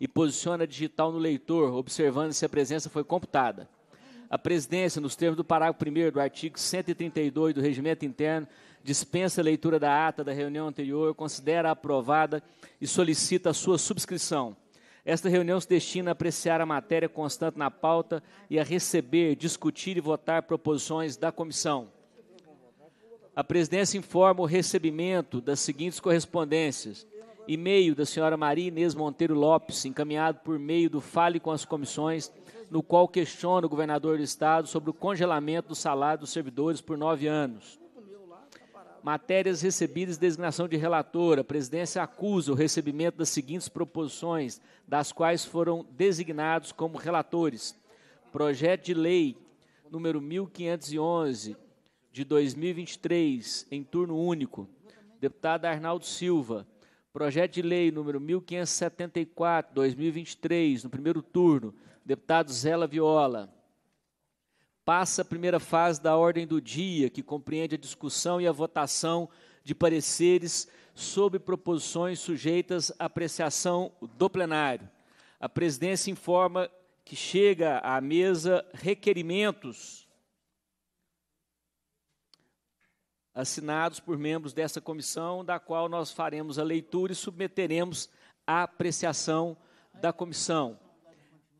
e posiciona digital no leitor, observando se a presença foi computada. A presidência, nos termos do parágrafo 1 do artigo 132 do Regimento Interno, dispensa a leitura da ata da reunião anterior, considera aprovada e solicita a sua subscrição. Esta reunião se destina a apreciar a matéria constante na pauta e a receber, discutir e votar proposições da comissão. A presidência informa o recebimento das seguintes correspondências: e-mail da senhora Maria Inês Monteiro Lopes, encaminhado por meio do Fale com as Comissões, no qual questiona o governador do Estado sobre o congelamento do salário dos servidores por nove anos. Matérias recebidas, designação de relatora. A presidência acusa o recebimento das seguintes proposições, das quais foram designados como relatores. Projeto de lei número 1511 de 2023, em turno único. Deputada Arnaldo Silva Projeto de lei número 1574, 2023, no primeiro turno, deputado Zela Viola. Passa a primeira fase da ordem do dia, que compreende a discussão e a votação de pareceres sobre proposições sujeitas à apreciação do plenário. A presidência informa que chega à mesa requerimentos assinados por membros dessa comissão, da qual nós faremos a leitura e submeteremos à apreciação da comissão.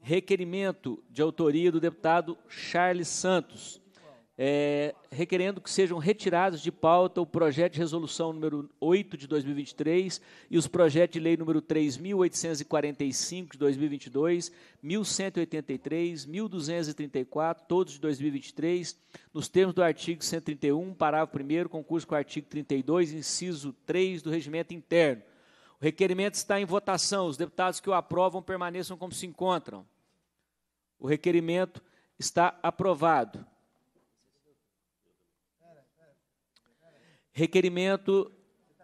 Requerimento de autoria do deputado Charles Santos é, requerendo que sejam retirados de pauta o projeto de resolução número 8 de 2023 e os projetos de lei número 3.845 de 2022, 1.183, 1.234, todos de 2023, nos termos do artigo 131, parágrafo 1, concurso com o artigo 32, inciso 3 do regimento interno. O requerimento está em votação. Os deputados que o aprovam permaneçam como se encontram. O requerimento está aprovado. Requerimento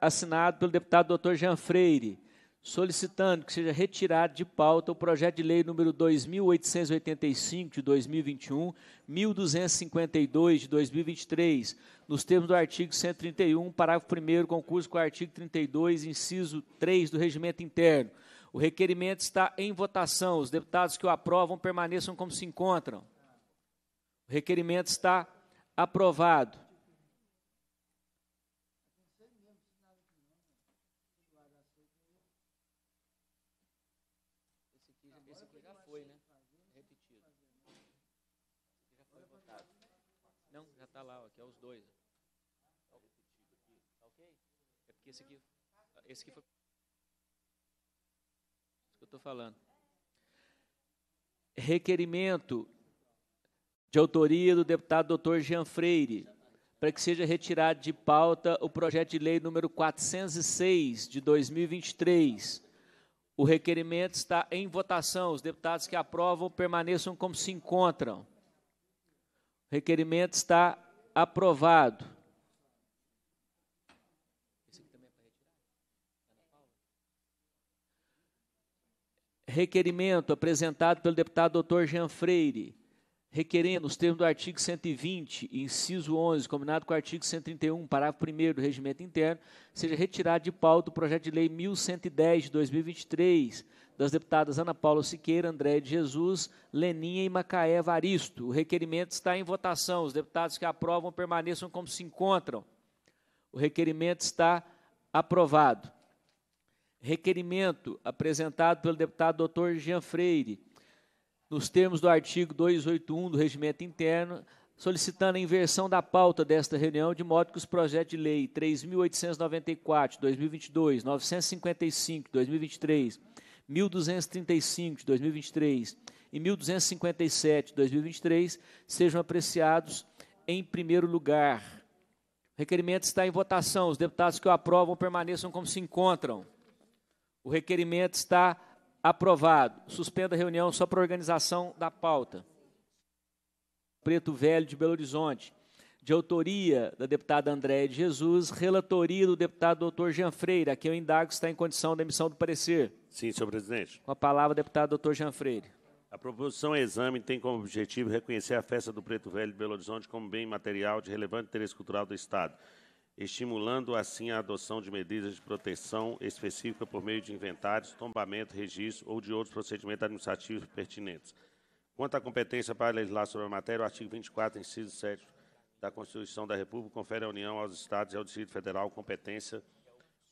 assinado pelo deputado Dr. Jean Freire, solicitando que seja retirado de pauta o projeto de lei número 2885 de 2021, 1252 de 2023, nos termos do artigo 131, parágrafo 1 concurso com o artigo 32, inciso 3 do regimento interno. O requerimento está em votação. Os deputados que o aprovam permaneçam como se encontram. O requerimento está aprovado. já está lá, ó, aqui é os dois. Tá tá é porque esse aqui, esse aqui foi. Isso que eu estou falando. Requerimento de autoria do deputado doutor Jean Freire para que seja retirado de pauta o projeto de lei número 406 de 2023. O requerimento está em votação. Os deputados que aprovam permaneçam como se encontram. Requerimento está aprovado. Requerimento apresentado pelo deputado doutor Jean Freire, requerendo, os termos do artigo 120, inciso 11, combinado com o artigo 131, parágrafo 1 do regimento interno, seja retirado de pauta o projeto de lei 1110 de 2023, das deputadas Ana Paula Siqueira, André de Jesus, Leninha e Macaé Varisto. O requerimento está em votação. Os deputados que aprovam permaneçam como se encontram. O requerimento está aprovado. Requerimento apresentado pelo deputado doutor Jean Freire, nos termos do artigo 281 do Regimento Interno, solicitando a inversão da pauta desta reunião, de modo que os projetos de lei 3.894, 2022, 955, 2023, 1235 de 2023 e 1257 de 2023 sejam apreciados em primeiro lugar. O requerimento está em votação. Os deputados que o aprovam permaneçam como se encontram. O requerimento está aprovado. Suspenda a reunião só para organização da pauta. Preto Velho de Belo Horizonte de autoria da deputada Andréia de Jesus, relatoria do deputado doutor Jean Freire, a quem eu indago se está em condição da emissão do parecer. Sim, senhor presidente. Com a palavra, deputado doutor Jean Freire. A proposição exame tem como objetivo reconhecer a festa do Preto Velho de Belo Horizonte como bem material de relevante interesse cultural do Estado, estimulando assim a adoção de medidas de proteção específica por meio de inventários, tombamento, registro ou de outros procedimentos administrativos pertinentes. Quanto à competência para legislar sobre a matéria, o artigo 24, inciso 7 da Constituição da República confere à União, aos Estados e ao Distrito Federal competência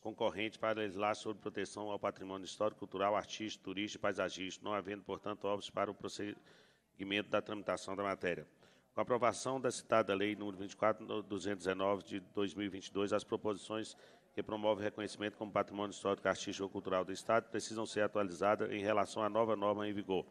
concorrente para legislar sobre proteção ao patrimônio histórico, cultural, artístico, turístico e paisagístico, não havendo, portanto, óbvios para o prosseguimento da tramitação da matéria. Com a aprovação da citada Lei nº 24.219 de 2022, as proposições que promovem o reconhecimento como patrimônio histórico, artístico ou cultural do Estado precisam ser atualizadas em relação à nova norma em vigor.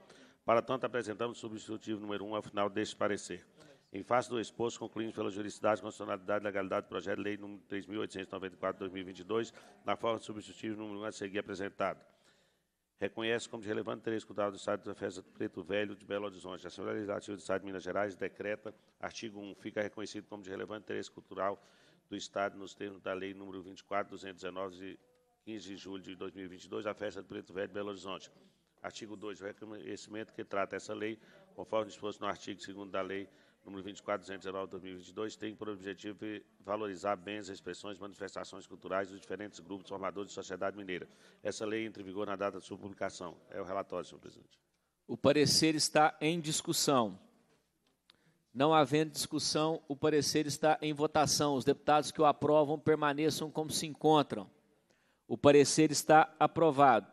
Para tanto, apresentamos o substitutivo número 1 ao final deste parecer. Em face do exposto, concluímos pela juridicidade, constitucionalidade e legalidade do projeto de lei número 3.894 de 2022, na forma substitutiva substitutivo número 1 a seguir apresentado. Reconhece como de relevante interesse cultural do Estado da Festa do Preto Velho de Belo Horizonte. A Assembleia Legislativa do Estado de Minas Gerais decreta, artigo 1, fica reconhecido como de relevante interesse cultural do Estado nos termos da Lei número 24.219 de 15 de julho de 2022, a Festa do Preto Velho de Belo Horizonte. Artigo 2. O reconhecimento que trata essa lei, conforme disposto no artigo 2 da Lei número 24219 de 2022, tem por objetivo valorizar bens, expressões, manifestações culturais dos diferentes grupos formadores de sociedade mineira. Essa lei entra em vigor na data de sua publicação. É o relatório, senhor presidente. O parecer está em discussão. Não havendo discussão, o parecer está em votação. Os deputados que o aprovam permaneçam como se encontram. O parecer está aprovado.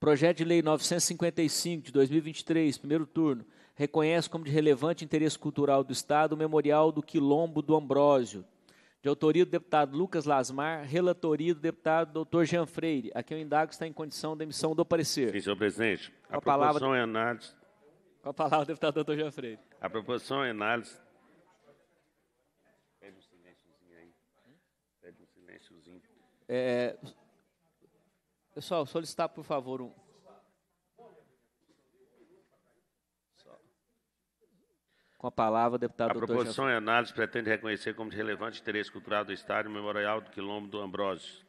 Projeto de Lei 955 de 2023, primeiro turno reconhece como de relevante interesse cultural do Estado o Memorial do Quilombo do Ambrósio, de autoria do deputado Lucas Lasmar, relatoria do deputado doutor Jean Freire, a quem o indago está em condição da emissão do parecer. Sim, senhor presidente. Com a, a proposição é análise... Com a palavra, deputado doutor Jean Freire. A proposição é análise... Pede um silênciozinho aí. Pede um silênciozinho. É... Pessoal, solicitar, por favor, um... Com a palavra, deputado A proposição em análise pretende reconhecer como de relevante interesse cultural do Estado o Memorial do Quilombo do Ambrósio.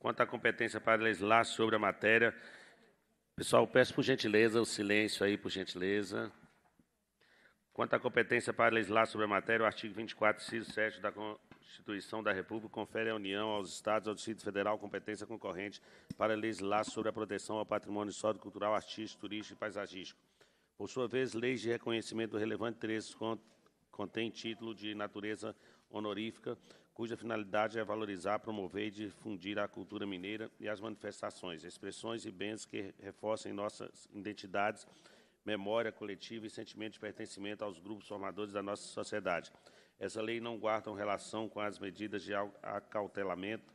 Quanto à competência para legislar sobre a matéria, pessoal, peço por gentileza o silêncio aí, por gentileza. Quanto à competência para legislar sobre a matéria, o artigo 24, inciso 7 da Constituição da República confere à União, aos Estados e ao Distrito Federal competência concorrente para legislar sobre a proteção ao patrimônio histórico, cultural, artístico, turístico e paisagístico. Por sua vez, leis de reconhecimento relevante 13 contém título de natureza honorífica, cuja finalidade é valorizar, promover e difundir a cultura mineira e as manifestações, expressões e bens que reforcem nossas identidades, memória coletiva e sentimento de pertencimento aos grupos formadores da nossa sociedade. Essa lei não guarda relação com as medidas de acautelamento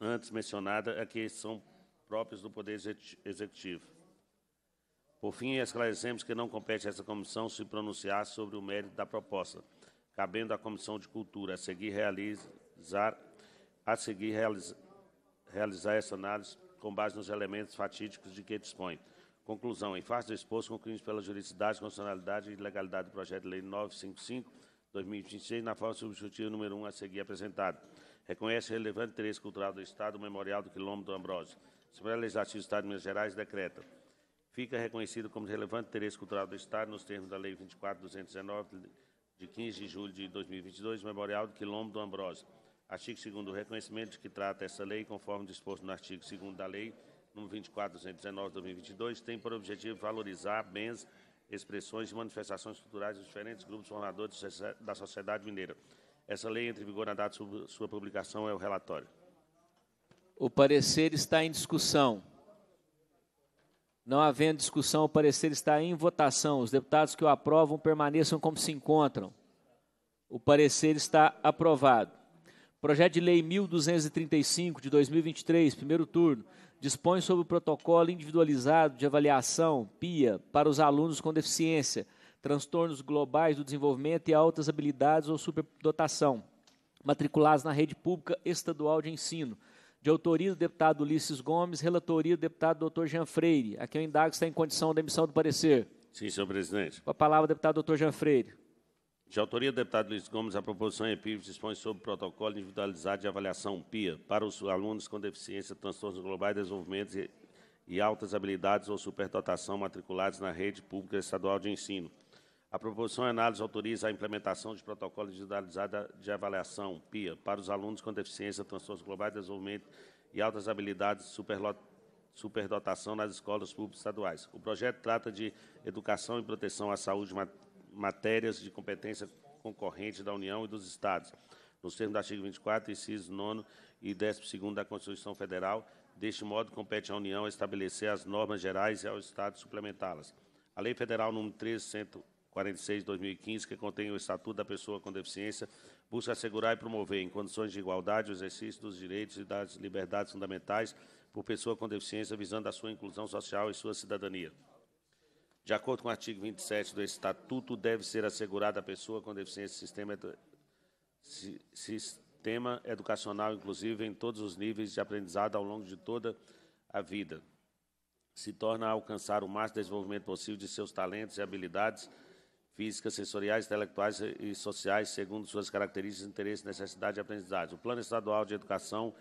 antes mencionada, a que são próprias do Poder Executivo. Por fim, esclarecemos que não compete a essa comissão se pronunciar sobre o mérito da proposta, cabendo à Comissão de Cultura a seguir realizar, a seguir realiza, realizar essa análise com base nos elementos fatídicos de que dispõe. Conclusão. Em face do exposto, concluímos pela juridicidade, constitucionalidade e legalidade do projeto de lei 955-2026, na forma substitutiva número 1 a seguir apresentado. Reconhece relevante interesse cultural do Estado, o Memorial do Quilombo do Ambrósio. Assembleia Legislativa do Estado de Minas Gerais decreta fica reconhecido como relevante interesse cultural do Estado nos termos da Lei 24.219, de 15 de julho de 2022, Memorial do Quilombo do Ambrósio. Artigo 2 o reconhecimento de que trata essa lei, conforme disposto no artigo 2 da Lei nº 24.219, 2022, tem por objetivo valorizar bens, expressões e manifestações culturais dos diferentes grupos formadores da sociedade mineira. Essa lei entra em vigor na data de sua publicação, é o relatório. O parecer está em discussão. Não havendo discussão, o parecer está em votação. Os deputados que o aprovam permaneçam como se encontram. O parecer está aprovado. Projeto de Lei 1235 de 2023, primeiro turno, dispõe sobre o protocolo individualizado de avaliação, PIA, para os alunos com deficiência, transtornos globais do desenvolvimento e altas habilidades ou superdotação, matriculados na rede pública estadual de ensino, de autoria do deputado Ulisses Gomes, relatoria do deputado doutor Jean Freire. Aqui eu indago se está em condição da emissão do parecer. Sim, senhor presidente. Com a palavra, deputado doutor Jean Freire. De autoria do deputado Luiz Gomes, a proposição em dispõe sobre o protocolo individualizado de avaliação PIA para os alunos com deficiência, transtornos globais, desenvolvimento e, e altas habilidades ou superdotação matriculados na rede pública estadual de ensino. A proposição e análise autoriza a implementação de protocolos individualizados de avaliação, PIA, para os alunos com deficiência, transtornos globais, de desenvolvimento e altas habilidades superlot... superdotação nas escolas públicas estaduais. O projeto trata de educação e proteção à saúde, mat... matérias de competência concorrente da União e dos Estados, nos termos do artigo 24, inciso 9 e 12 da Constituição Federal. Deste modo, compete à União estabelecer as normas gerais e ao Estado suplementá-las. A Lei Federal nº 13.100 46 de 2015, que contém o Estatuto da Pessoa com Deficiência, busca assegurar e promover, em condições de igualdade, o exercício dos direitos e das liberdades fundamentais por pessoa com deficiência, visando a sua inclusão social e sua cidadania. De acordo com o artigo 27 do Estatuto, deve ser assegurada a pessoa com deficiência sistema, edu si sistema educacional, inclusive em todos os níveis de aprendizado ao longo de toda a vida. Se torna a alcançar o máximo desenvolvimento possível de seus talentos e habilidades físicas, sensoriais, intelectuais e sociais, segundo suas características, interesses, necessidades e aprendizados. O Plano Estadual de Educação,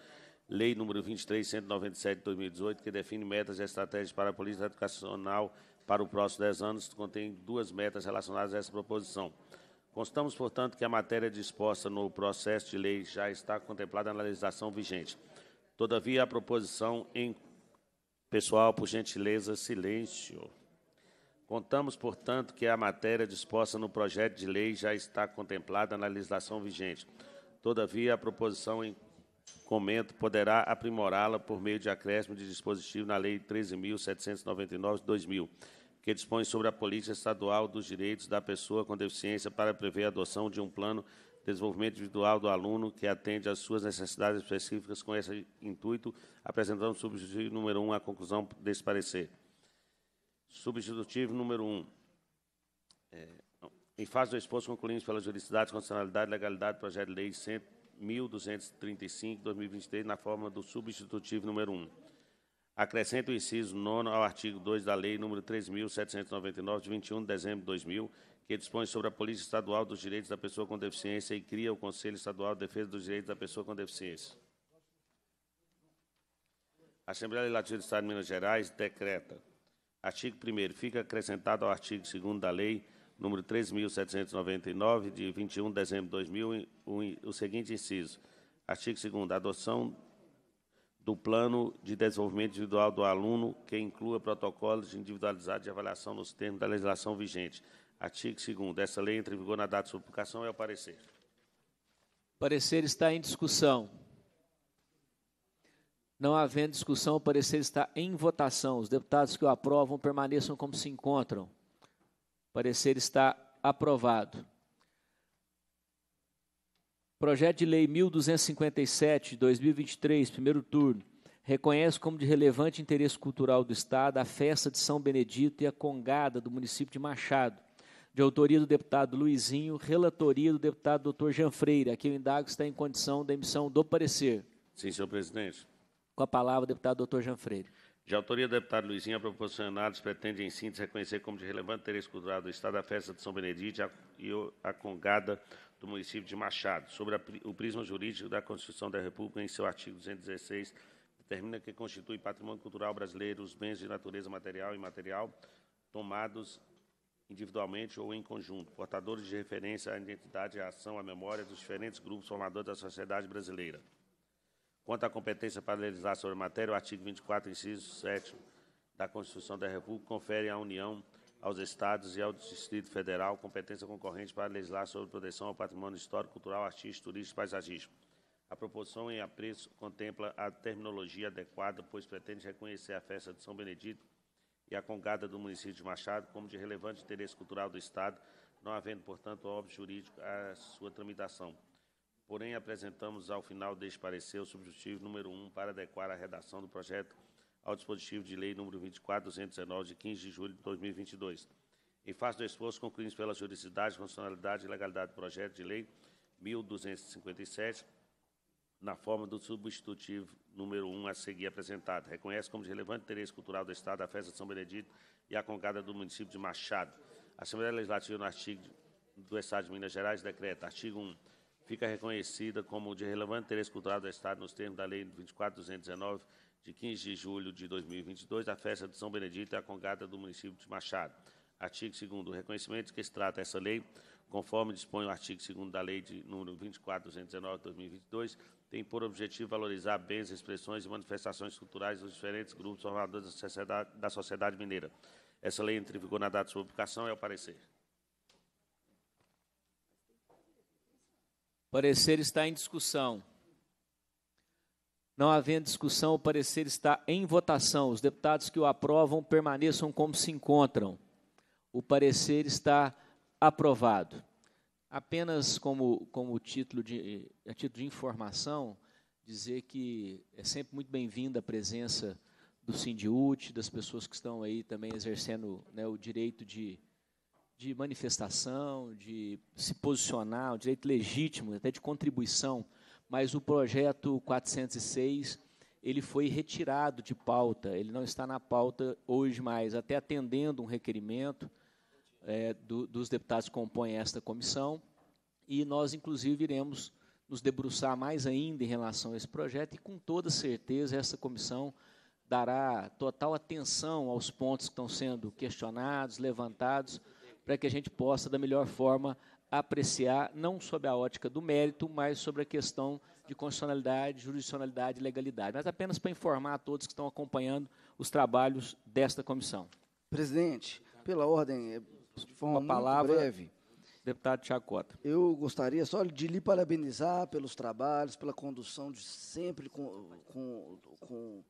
Lei número 23197 de 2018, que define metas e estratégias para a política educacional para o próximo 10 anos, contém duas metas relacionadas a essa proposição. Constamos, portanto, que a matéria disposta no processo de lei já está contemplada na legislação vigente. Todavia, a proposição em pessoal, por gentileza, silêncio. Contamos, portanto, que a matéria disposta no projeto de lei já está contemplada na legislação vigente. Todavia, a proposição em comento poderá aprimorá-la por meio de acréscimo de dispositivo na Lei 13.799 de 2000, que dispõe sobre a Política Estadual dos Direitos da Pessoa com Deficiência para prever a adoção de um plano de desenvolvimento individual do aluno que atende às suas necessidades específicas. Com esse intuito, apresentamos o subsídio número 1 um à conclusão desse parecer. Substitutivo número 1. Um. É, em face do exposto, concluímos pela juridicidade, constitucionalidade e legalidade do projeto de lei 1.235, 2023, na forma do substitutivo número 1. Um. Acrescenta o inciso 9 ao artigo 2 da Lei número 3.799, de 21 de dezembro de 2000, que dispõe sobre a Polícia Estadual dos Direitos da Pessoa com Deficiência e cria o Conselho Estadual de Defesa dos Direitos da Pessoa com Deficiência. A Assembleia Legislativa do Estado de Minas Gerais decreta Artigo 1 Fica acrescentado ao artigo 2 da Lei nº 3.799, de 21 de dezembro de 2000, o seguinte inciso. Artigo 2 Adoção do Plano de Desenvolvimento Individual do Aluno, que inclua protocolos individualizados de avaliação nos termos da legislação vigente. Artigo 2 Essa lei entra em vigor na data de sua publicação. É o parecer. O parecer está em discussão. Não havendo discussão, o parecer está em votação. Os deputados que o aprovam permaneçam como se encontram. O parecer está aprovado. Projeto de Lei 1257, 2023, primeiro turno, reconhece como de relevante interesse cultural do Estado a festa de São Benedito e a congada do município de Machado, de autoria do deputado Luizinho, relatoria do deputado Dr. Jean Freire. Aqui o indago está em condição da emissão do parecer. Sim, senhor presidente. Com a palavra, o deputado doutor Jean Freire. De autoria do deputado Luizinho, a proporcionados pretende, em síntese, reconhecer como de relevante interesse cultural do Estado a festa de São Benedito e a congada do município de Machado, sobre a, o prisma jurídico da Constituição da República, em seu artigo 216, determina que constitui patrimônio cultural brasileiro os bens de natureza material e imaterial tomados individualmente ou em conjunto, portadores de referência à identidade, à ação, à memória dos diferentes grupos formadores da sociedade brasileira quanto à competência para legislar sobre a matéria, o artigo 24, inciso 7 da Constituição da República confere à União, aos Estados e ao Distrito Federal competência concorrente para legislar sobre proteção ao patrimônio histórico, cultural, artístico, turístico e paisagístico. A proposição em apreço contempla a terminologia adequada, pois pretende reconhecer a festa de São Benedito e a congada do município de Machado como de relevante interesse cultural do Estado, não havendo, portanto, óbvio jurídico à sua tramitação. Porém, apresentamos ao final deste parecer o subjetivo número 1 para adequar a redação do projeto ao dispositivo de lei número 24219 de 15 de julho de 2022. Em face do esforço, concluímos pela juridicidade, funcionalidade e legalidade do projeto de lei 1257, na forma do substitutivo número 1 a seguir apresentado. Reconhece como de relevante interesse cultural do Estado a festa de São Benedito e a congada do município de Machado. A Assembleia Legislativa, no artigo do Estado de Minas Gerais, decreta, artigo 1 fica reconhecida como de relevante interesse cultural do Estado nos termos da Lei 24.219, de 15 de julho de 2022, da festa de São Benedito e a congada do município de Machado. Artigo 2 reconhecimento que se trata essa lei, conforme dispõe o artigo 2 da Lei de número 24.219 de 2022, tem por objetivo valorizar bens, expressões e manifestações culturais dos diferentes grupos formadores da sociedade, da sociedade mineira. Essa lei entre em vigor na data de sua publicação e é o parecer. parecer está em discussão. Não havendo discussão, o parecer está em votação. Os deputados que o aprovam permaneçam como se encontram. O parecer está aprovado. Apenas como, como título de, a título de informação, dizer que é sempre muito bem-vinda a presença do Sindiúte, das pessoas que estão aí também exercendo né, o direito de, de manifestação, de se posicionar, um direito legítimo, até de contribuição, mas o projeto 406 ele foi retirado de pauta, ele não está na pauta hoje mais, até atendendo um requerimento é, do, dos deputados que compõem esta comissão, e nós, inclusive, iremos nos debruçar mais ainda em relação a esse projeto, e com toda certeza essa comissão dará total atenção aos pontos que estão sendo questionados, levantados, para que a gente possa, da melhor forma, apreciar, não sob a ótica do mérito, mas sobre a questão de constitucionalidade, jurisdicionalidade e legalidade. Mas apenas para informar a todos que estão acompanhando os trabalhos desta comissão. Presidente, pela ordem, é, de forma Uma palavra, breve. Deputado Chacota. Eu gostaria só de lhe parabenizar pelos trabalhos, pela condução de sempre com, com, com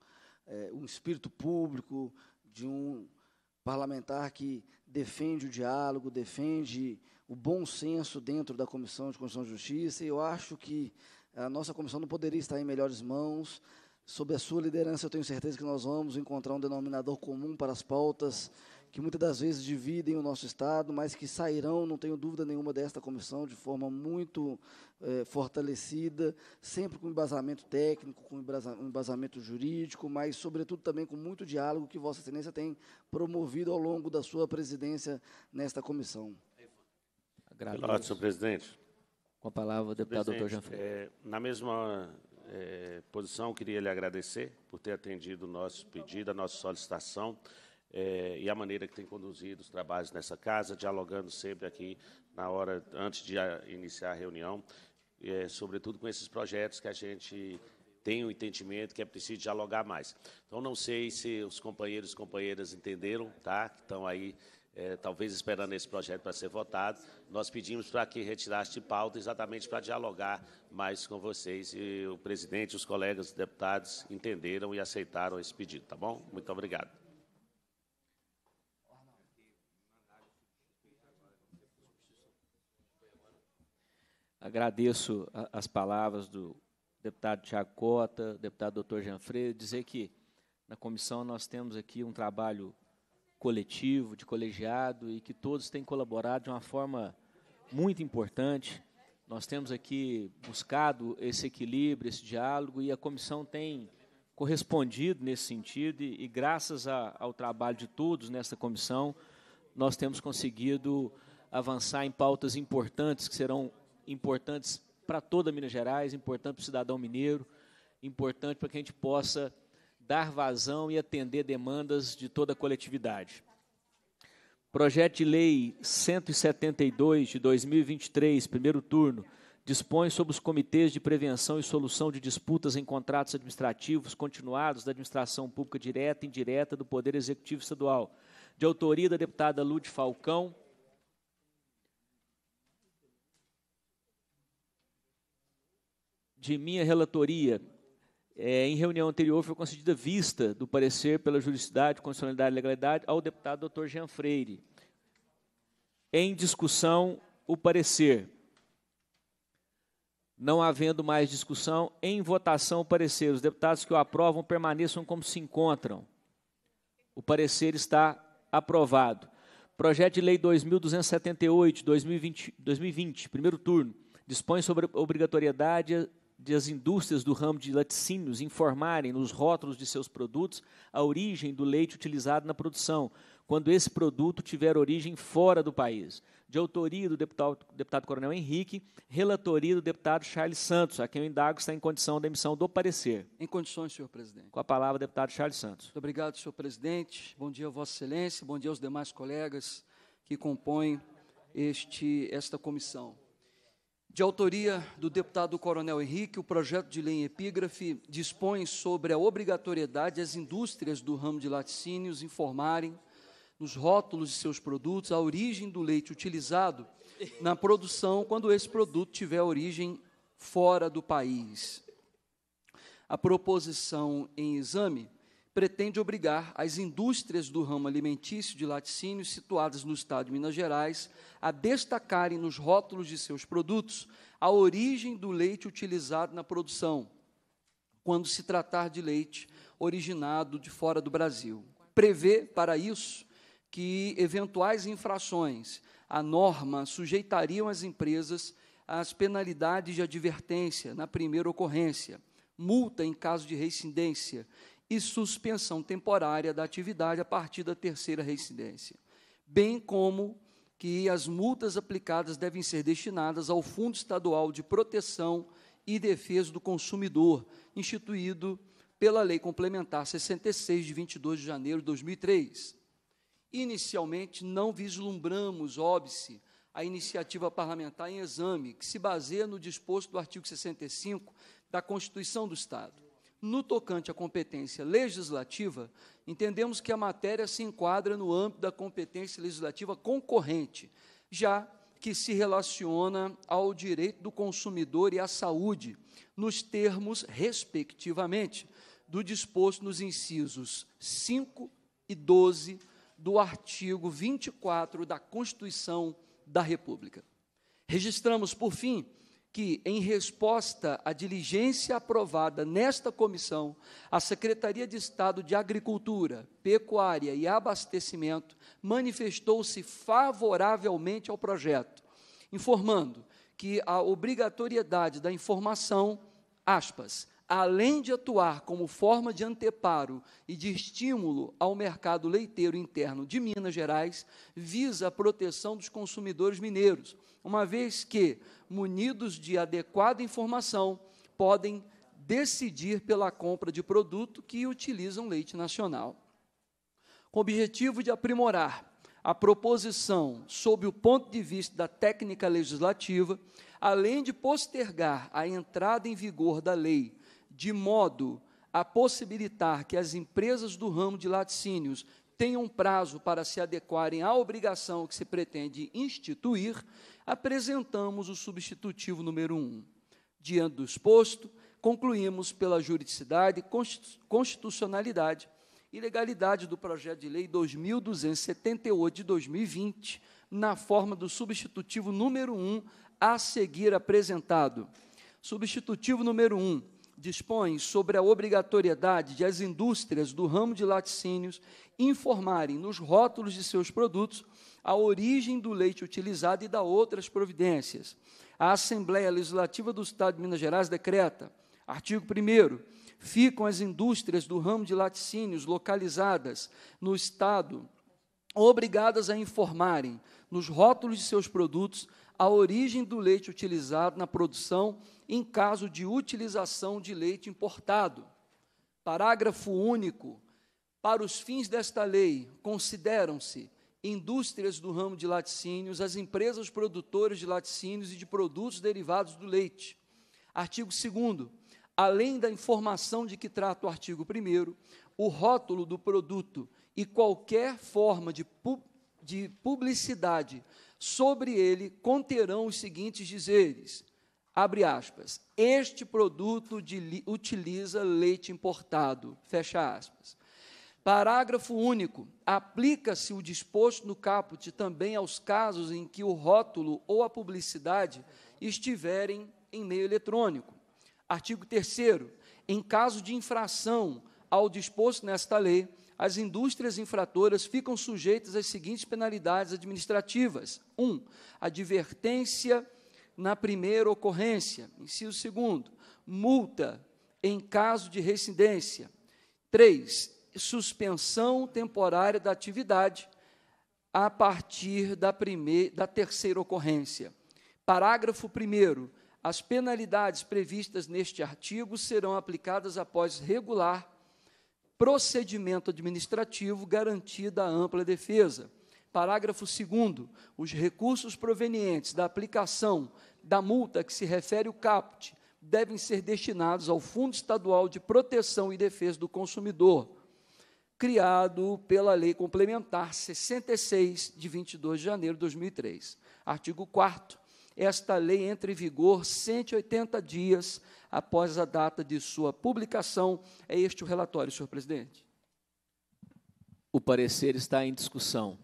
é, um espírito público, de um parlamentar que defende o diálogo, defende o bom senso dentro da Comissão de Constituição e Justiça, e eu acho que a nossa comissão não poderia estar em melhores mãos. Sob a sua liderança, eu tenho certeza que nós vamos encontrar um denominador comum para as pautas que muitas das vezes dividem o nosso Estado, mas que sairão, não tenho dúvida nenhuma, desta comissão de forma muito é, fortalecida, sempre com embasamento técnico, com embasamento jurídico, mas, sobretudo, também com muito diálogo que Vossa Excelência tem promovido ao longo da sua presidência nesta comissão. Agradeço. Pela senhor presidente. Com a palavra o deputado doutor Jean é, Na mesma é, posição, queria lhe agradecer por ter atendido o nosso pedido, a nossa solicitação é, e a maneira que tem conduzido os trabalhos nessa casa, dialogando sempre aqui na hora, antes de iniciar a reunião, é, sobretudo com esses projetos que a gente tem o entendimento que é preciso dialogar mais. Então, não sei se os companheiros e companheiras entenderam, tá? que estão aí é, talvez esperando esse projeto para ser votado, nós pedimos para que retirasse de pauta exatamente para dialogar mais com vocês. E o presidente, os colegas deputados entenderam e aceitaram esse pedido, tá bom? Muito obrigado. agradeço a, as palavras do deputado Tiago Cota, deputado doutor Jean Freire, dizer que na comissão nós temos aqui um trabalho coletivo, de colegiado, e que todos têm colaborado de uma forma muito importante. Nós temos aqui buscado esse equilíbrio, esse diálogo, e a comissão tem correspondido nesse sentido, e, e graças a, ao trabalho de todos nesta comissão, nós temos conseguido avançar em pautas importantes que serão importantes para toda Minas Gerais, importante para o cidadão mineiro, importante para que a gente possa dar vazão e atender demandas de toda a coletividade. Projeto de Lei 172 de 2023, primeiro turno, dispõe sobre os comitês de prevenção e solução de disputas em contratos administrativos continuados da administração pública direta e indireta do Poder Executivo Estadual, de autoria da deputada Lúcia Falcão, de minha relatoria, é, em reunião anterior foi concedida vista do parecer pela juridicidade, constitucionalidade e legalidade ao deputado doutor Jean Freire. Em discussão, o parecer. Não havendo mais discussão, em votação o parecer. Os deputados que o aprovam permaneçam como se encontram. O parecer está aprovado. Projeto de Lei 2278, 2020, 2020 primeiro turno, dispõe sobre obrigatoriedade de as indústrias do ramo de laticínios informarem nos rótulos de seus produtos a origem do leite utilizado na produção, quando esse produto tiver origem fora do país. De autoria do deputado, deputado Coronel Henrique, relatoria do deputado Charles Santos, a quem o indago está em condição da emissão do parecer. Em condições, senhor presidente. Com a palavra, deputado Charles Santos. Muito obrigado, senhor presidente. Bom dia, Vossa Excelência. Bom dia aos demais colegas que compõem este, esta comissão. De autoria do deputado Coronel Henrique, o projeto de lei em epígrafe dispõe sobre a obrigatoriedade as indústrias do ramo de laticínios informarem nos rótulos de seus produtos a origem do leite utilizado na produção quando esse produto tiver origem fora do país. A proposição em exame pretende obrigar as indústrias do ramo alimentício de laticínios situadas no estado de Minas Gerais a destacarem nos rótulos de seus produtos a origem do leite utilizado na produção, quando se tratar de leite originado de fora do Brasil. Prevê, para isso, que eventuais infrações à norma sujeitariam as empresas às penalidades de advertência na primeira ocorrência, multa em caso de reincidência e suspensão temporária da atividade a partir da terceira reincidência, bem como que as multas aplicadas devem ser destinadas ao Fundo Estadual de Proteção e Defesa do Consumidor, instituído pela Lei Complementar 66 de 22 de janeiro de 2003. Inicialmente, não vislumbramos, óbice, a iniciativa parlamentar em exame, que se baseia no disposto do artigo 65 da Constituição do Estado no tocante à competência legislativa, entendemos que a matéria se enquadra no âmbito da competência legislativa concorrente, já que se relaciona ao direito do consumidor e à saúde, nos termos, respectivamente, do disposto nos incisos 5 e 12 do artigo 24 da Constituição da República. Registramos, por fim, que, em resposta à diligência aprovada nesta comissão, a Secretaria de Estado de Agricultura, Pecuária e Abastecimento manifestou-se favoravelmente ao projeto, informando que a obrigatoriedade da informação, aspas, além de atuar como forma de anteparo e de estímulo ao mercado leiteiro interno de Minas Gerais, visa a proteção dos consumidores mineiros, uma vez que munidos de adequada informação, podem decidir pela compra de produto que utilizam leite nacional. Com o objetivo de aprimorar a proposição sob o ponto de vista da técnica legislativa, além de postergar a entrada em vigor da lei, de modo a possibilitar que as empresas do ramo de laticínios tenha um prazo para se adequarem à obrigação que se pretende instituir, apresentamos o substitutivo número 1. Um. Diante do exposto, concluímos pela juridicidade, constitucionalidade e legalidade do projeto de lei 2278 de 2020, na forma do substitutivo número 1 um, a seguir apresentado. Substitutivo número 1. Um, dispõe sobre a obrigatoriedade de as indústrias do ramo de laticínios informarem nos rótulos de seus produtos a origem do leite utilizado e da outras providências. A Assembleia Legislativa do Estado de Minas Gerais decreta, artigo 1 ficam as indústrias do ramo de laticínios localizadas no Estado obrigadas a informarem nos rótulos de seus produtos a origem do leite utilizado na produção em caso de utilização de leite importado. Parágrafo único. Para os fins desta lei, consideram-se indústrias do ramo de laticínios as empresas produtoras de laticínios e de produtos derivados do leite. Artigo 2 além da informação de que trata o artigo 1, o rótulo do produto e qualquer forma de, pu de publicidade sobre ele conterão os seguintes dizeres: abre aspas, este produto de, utiliza leite importado, fecha aspas. Parágrafo único. Aplica-se o disposto no caput também aos casos em que o rótulo ou a publicidade estiverem em meio eletrônico. Artigo 3 Em caso de infração ao disposto nesta lei, as indústrias infratoras ficam sujeitas às seguintes penalidades administrativas: 1. Um, advertência na primeira ocorrência, inciso segundo, multa em caso de reincidência. 3. Suspensão temporária da atividade a partir da, primeira, da terceira ocorrência. Parágrafo 1. As penalidades previstas neste artigo serão aplicadas após regular procedimento administrativo garantida a ampla defesa. Parágrafo 2. Os recursos provenientes da aplicação da multa que se refere o CAPT devem ser destinados ao Fundo Estadual de Proteção e Defesa do Consumidor, criado pela Lei Complementar 66, de 22 de janeiro de 2003. Artigo 4 esta lei entra em vigor 180 dias após a data de sua publicação. É este o relatório, senhor presidente. O parecer está em discussão.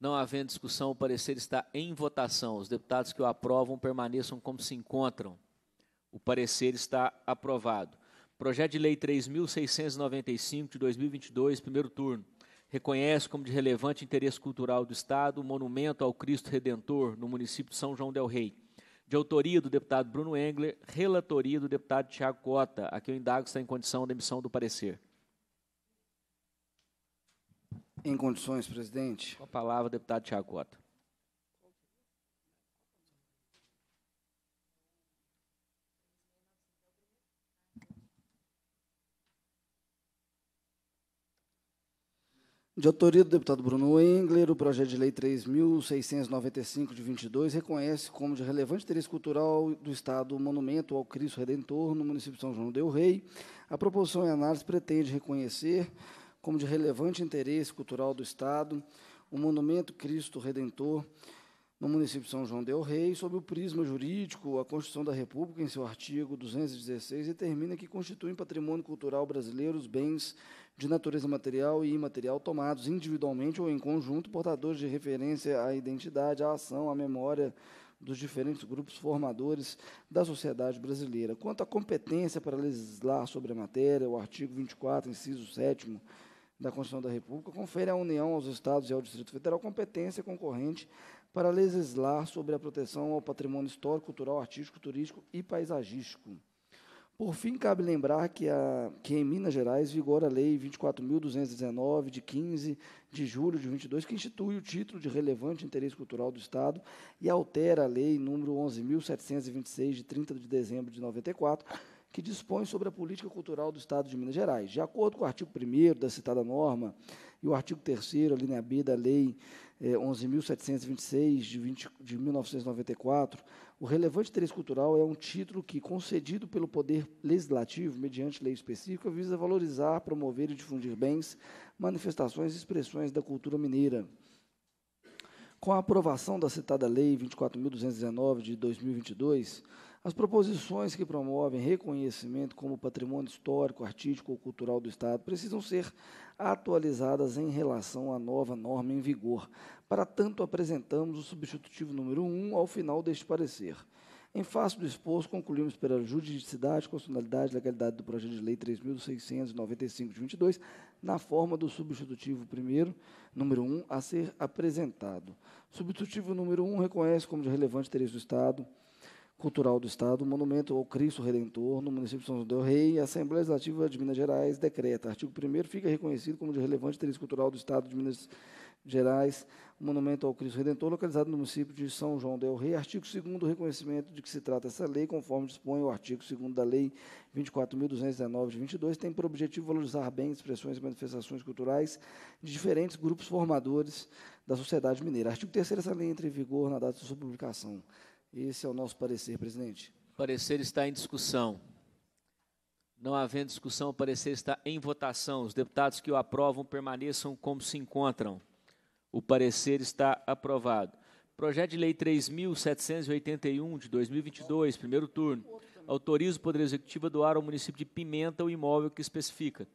Não havendo discussão, o parecer está em votação. Os deputados que o aprovam permaneçam como se encontram. O parecer está aprovado. Projeto de Lei 3.695 de 2022, primeiro turno reconhece como de relevante interesse cultural do Estado o Monumento ao Cristo Redentor no município de São João del Rei, de autoria do deputado Bruno Engler, relatoria do deputado Tiago Cota, a quem eu indago está em condição da emissão do parecer. Em condições, presidente. Com a palavra, deputado Tiago Cota. De autoria do deputado Bruno Engler, o projeto de lei 3.695 de 22 reconhece como de relevante interesse cultural do Estado o monumento ao Cristo Redentor no município de São João del Rei. A proposição em análise pretende reconhecer como de relevante interesse cultural do Estado o monumento Cristo Redentor no município de São João del Rei, sob o prisma jurídico, a Constituição da República, em seu artigo 216, determina que constituem patrimônio cultural brasileiro os bens de natureza material e imaterial tomados individualmente ou em conjunto, portadores de referência à identidade, à ação, à memória dos diferentes grupos formadores da sociedade brasileira. Quanto à competência para legislar sobre a matéria, o artigo 24, inciso 7 da Constituição da República confere à União, aos Estados e ao Distrito Federal competência concorrente para legislar sobre a proteção ao patrimônio histórico, cultural, artístico, turístico e paisagístico. Por fim, cabe lembrar que, a, que em Minas Gerais vigora a Lei 24.219, de 15 de julho de 22, que institui o título de relevante interesse cultural do Estado e altera a Lei número 11.726, de 30 de dezembro de 94, que dispõe sobre a política cultural do Estado de Minas Gerais. De acordo com o artigo 1 da citada norma e o artigo 3 a linha B da Lei 11.726, é, de, 20, de 1994, o relevante interesse cultural é um título que, concedido pelo Poder Legislativo, mediante lei específica, visa valorizar, promover e difundir bens, manifestações e expressões da cultura mineira. Com a aprovação da citada Lei 24.219 de 2022, as proposições que promovem reconhecimento como patrimônio histórico, artístico ou cultural do Estado precisam ser atualizadas em relação à nova norma em vigor. Para tanto, apresentamos o substitutivo número 1 ao final deste parecer. Em face do exposto, concluímos pela juridicidade, constitucionalidade e legalidade do projeto de lei 3.695 de 22, na forma do substitutivo primeiro, número 1, a ser apresentado. Substitutivo número 1 reconhece como de relevante interesse do Estado Cultural do Estado, o Monumento ao Cristo Redentor, no município de São José do Rei, a Assembleia Legislativa de Minas Gerais decreta. Artigo 1 fica reconhecido como de relevante interesse cultural do Estado de Minas Gerais, o Monumento ao Cristo Redentor, localizado no município de São João del Rei. Artigo 2 reconhecimento de que se trata essa lei, conforme dispõe o artigo 2 da Lei 24.219 de 22, tem por objetivo valorizar bens, expressões e manifestações culturais de diferentes grupos formadores da sociedade mineira. Artigo 3 essa lei entra em vigor na data de sua publicação. Esse é o nosso parecer, presidente. O parecer está em discussão. Não havendo discussão, o parecer está em votação. Os deputados que o aprovam permaneçam como se encontram. O parecer está aprovado. Projeto de Lei 3.781 de 2022, primeiro turno. Autoriza o Poder Executivo a doar ao município de Pimenta o imóvel que especifica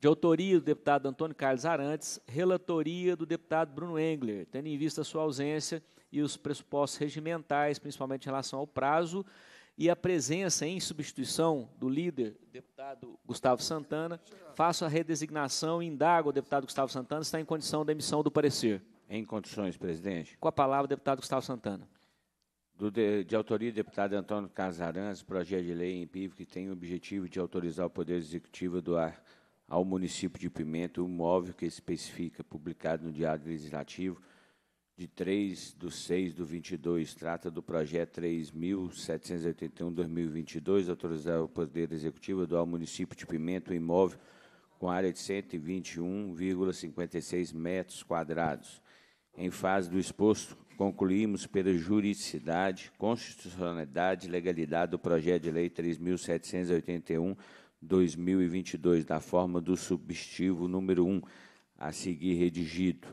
de autoria do deputado Antônio Carlos Arantes, relatoria do deputado Bruno Engler, tendo em vista sua ausência e os pressupostos regimentais, principalmente em relação ao prazo, e a presença em substituição do líder, deputado Gustavo Santana, faço a redesignação e indago ao deputado Gustavo Santana se está em condição da emissão do parecer. Em condições, presidente. Com a palavra, deputado Gustavo Santana. De, de, autoria do deputado Antônio Arantes, projeto de lei em PIV que tem o objetivo de autorizar o Poder Executivo do Ar ao município de Pimenta o móvel que especifica, publicado no Diário Legislativo, de 3 de 6 do 22, trata do projeto 3.781-2022, autorizar o Poder Executivo do ao município de Pimenta o imóvel com área de 121,56 metros quadrados. Em fase do exposto, concluímos pela juridicidade, constitucionalidade e legalidade do projeto de lei 3781 2022, da forma do substivo número 1, a seguir redigido.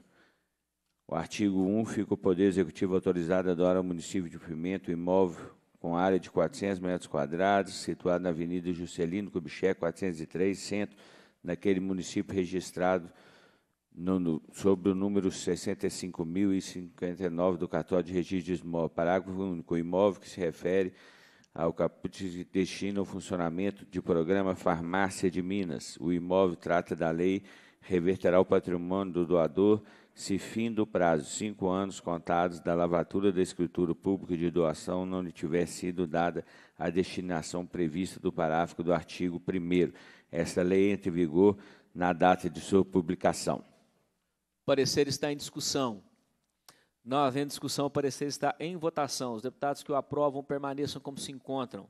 O artigo 1 fica o Poder Executivo autorizado a doar ao município de Pimenta o imóvel com área de 400 metros quadrados, situado na Avenida Juscelino Kubitschek, 403, centro, naquele município registrado no, no, sobre o número 65.059 do cartório de registro de imóvel. Parágrafo único. O imóvel que se refere ao caput que destina o funcionamento de programa Farmácia de Minas. O imóvel trata da lei, reverterá o patrimônio do doador se fim do prazo, cinco anos contados da lavatura da escritura pública de doação, não lhe tiver sido dada a destinação prevista do parágrafo do artigo 1 Esta lei entra em vigor na data de sua publicação. O parecer está em discussão. Não havendo discussão, o parecer está em votação. Os deputados que o aprovam permaneçam como se encontram.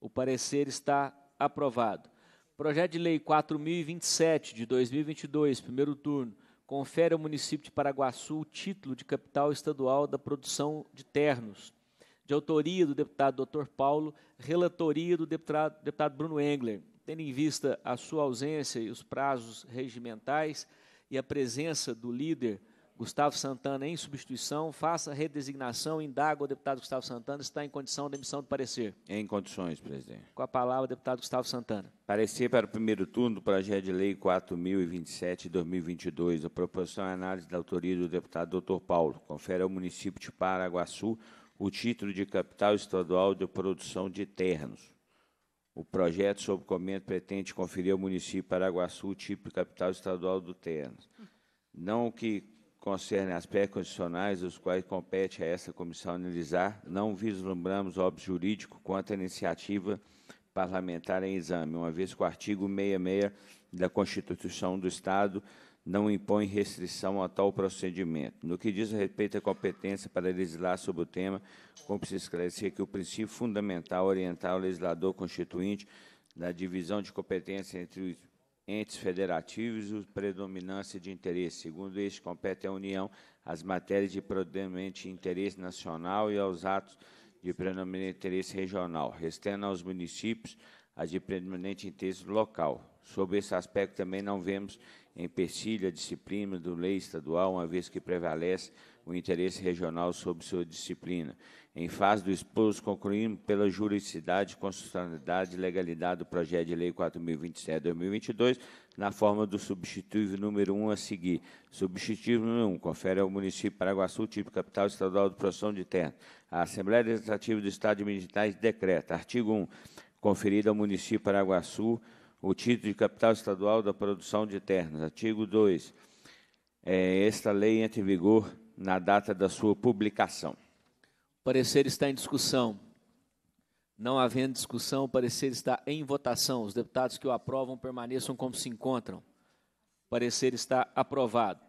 O parecer está aprovado. Projeto de Lei 4027 de 2022, primeiro turno, confere ao município de Paraguaçu o título de capital estadual da produção de ternos. De autoria do deputado Dr. Paulo, relatoria do deputado, deputado Bruno Engler. Tendo em vista a sua ausência e os prazos regimentais e a presença do líder Gustavo Santana, em substituição, faça redesignação, indaga o deputado Gustavo Santana está em condição de emissão de parecer. Em condições, presidente. Com a palavra, deputado Gustavo Santana. Parecer para o primeiro turno do projeto de lei 4.027 2022. A proposição é análise da autoria do deputado Dr. Paulo. Confere ao município de Paraguaçu o título de capital estadual de produção de ternos. O projeto, sob comento, pretende conferir ao município de Paraguaçu o título tipo de capital estadual do terno. Não que concerne aspectos condicionais os quais compete a essa comissão analisar, não vislumbramos óbvio jurídico quanto à iniciativa parlamentar em exame, uma vez que o artigo 66 da Constituição do Estado não impõe restrição a tal procedimento. No que diz respeito à competência para legislar sobre o tema, como se esclarecer que o princípio fundamental orientar o legislador constituinte da divisão de competência entre os entes federativos e predominância de interesse. Segundo este, compete à União as matérias de predominante interesse nacional e aos atos de predominante interesse regional, restando aos municípios as de predominante interesse local. Sobre esse aspecto, também não vemos empecilho a disciplina do lei estadual, uma vez que prevalece o interesse regional sobre sua disciplina. Em face do exposto, concluímos pela juridicidade, constitucionalidade e legalidade do projeto de lei 4027-2022, na forma do substitutivo número 1 a seguir. Substitutivo número 1 confere ao município de Paraguaçu, tipo capital estadual de produção de terra. A Assembleia Legislativa do Estado de Minas Gerais decreta, artigo 1, conferida ao município de Paraguaçu o título de capital estadual da produção de terras. Artigo 2. É, esta lei entra em vigor na data da sua publicação parecer está em discussão. Não havendo discussão, o parecer está em votação. Os deputados que o aprovam permaneçam como se encontram. O parecer está aprovado.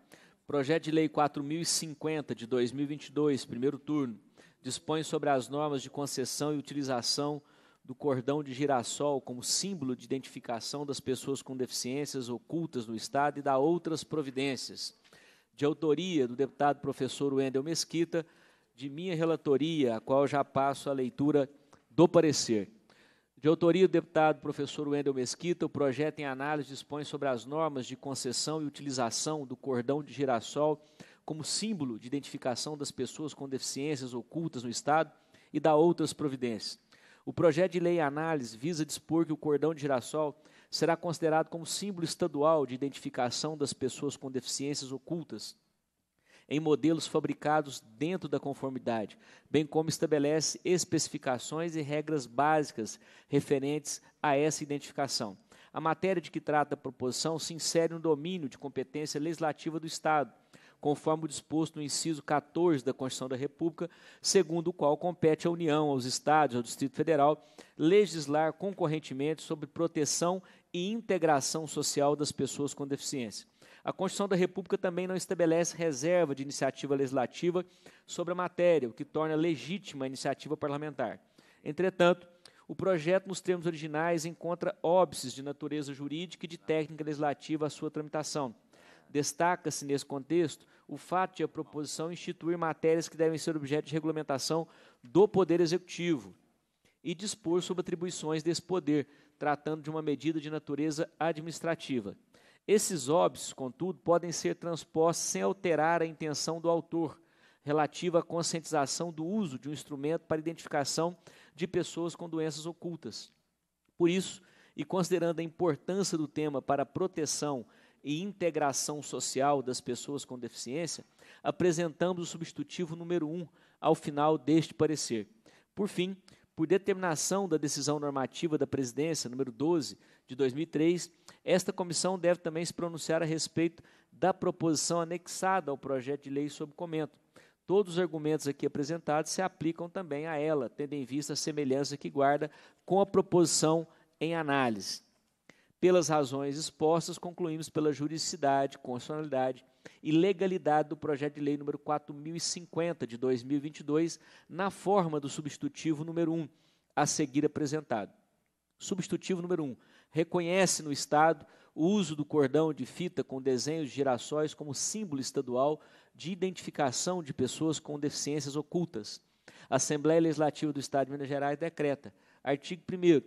Projeto de Lei 4050 de 2022, primeiro turno, dispõe sobre as normas de concessão e utilização do cordão de girassol como símbolo de identificação das pessoas com deficiências ocultas no Estado e da outras providências. De autoria do deputado professor Wendel Mesquita, de minha relatoria, a qual já passo a leitura do parecer. De autoria do deputado professor Wendel Mesquita, o projeto em análise dispõe sobre as normas de concessão e utilização do cordão de girassol como símbolo de identificação das pessoas com deficiências ocultas no Estado e da outras providências. O projeto de lei em análise visa dispor que o cordão de girassol será considerado como símbolo estadual de identificação das pessoas com deficiências ocultas em modelos fabricados dentro da conformidade, bem como estabelece especificações e regras básicas referentes a essa identificação. A matéria de que trata a proposição se insere no domínio de competência legislativa do Estado, conforme o disposto no inciso 14 da Constituição da República, segundo o qual compete à União, aos Estados, e ao Distrito Federal, legislar concorrentemente sobre proteção e integração social das pessoas com deficiência. A Constituição da República também não estabelece reserva de iniciativa legislativa sobre a matéria, o que torna legítima a iniciativa parlamentar. Entretanto, o projeto, nos termos originais, encontra óbices de natureza jurídica e de técnica legislativa à sua tramitação. Destaca-se, nesse contexto, o fato de a proposição instituir matérias que devem ser objeto de regulamentação do Poder Executivo e dispor sobre atribuições desse poder, tratando de uma medida de natureza administrativa. Esses óbices, contudo, podem ser transpostos sem alterar a intenção do autor, relativa à conscientização do uso de um instrumento para identificação de pessoas com doenças ocultas. Por isso, e considerando a importância do tema para a proteção e integração social das pessoas com deficiência, apresentamos o substitutivo número 1 um ao final deste parecer. Por fim, por determinação da decisão normativa da presidência número 12 de 2003, esta comissão deve também se pronunciar a respeito da proposição anexada ao projeto de lei sob comento. Todos os argumentos aqui apresentados se aplicam também a ela, tendo em vista a semelhança que guarda com a proposição em análise. Pelas razões expostas, concluímos pela juridicidade, constitucionalidade e legalidade do projeto de lei número 4050 de 2022, na forma do substitutivo número 1, a seguir apresentado. Substitutivo número 1 reconhece no Estado o uso do cordão de fita com desenhos de girassóis como símbolo estadual de identificação de pessoas com deficiências ocultas. A Assembleia Legislativa do Estado de Minas Gerais decreta, artigo 1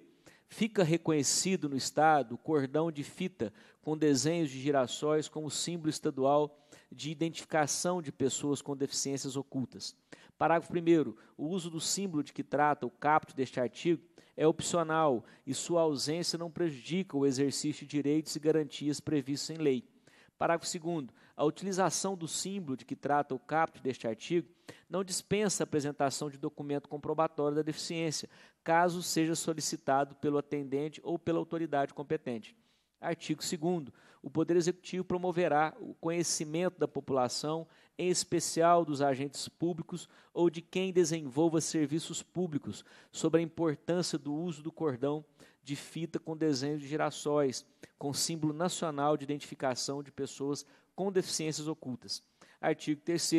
fica reconhecido no Estado o cordão de fita com desenhos de girassóis como símbolo estadual de identificação de pessoas com deficiências ocultas. Parágrafo 1 o uso do símbolo de que trata o caput deste artigo é opcional e sua ausência não prejudica o exercício de direitos e garantias previstos em lei. Parágrafo 2. A utilização do símbolo de que trata o caput deste artigo não dispensa a apresentação de documento comprobatório da deficiência, caso seja solicitado pelo atendente ou pela autoridade competente. Artigo 2 o Poder Executivo promoverá o conhecimento da população, em especial dos agentes públicos ou de quem desenvolva serviços públicos, sobre a importância do uso do cordão de fita com desenho de girassóis, com símbolo nacional de identificação de pessoas com deficiências ocultas. Artigo 3.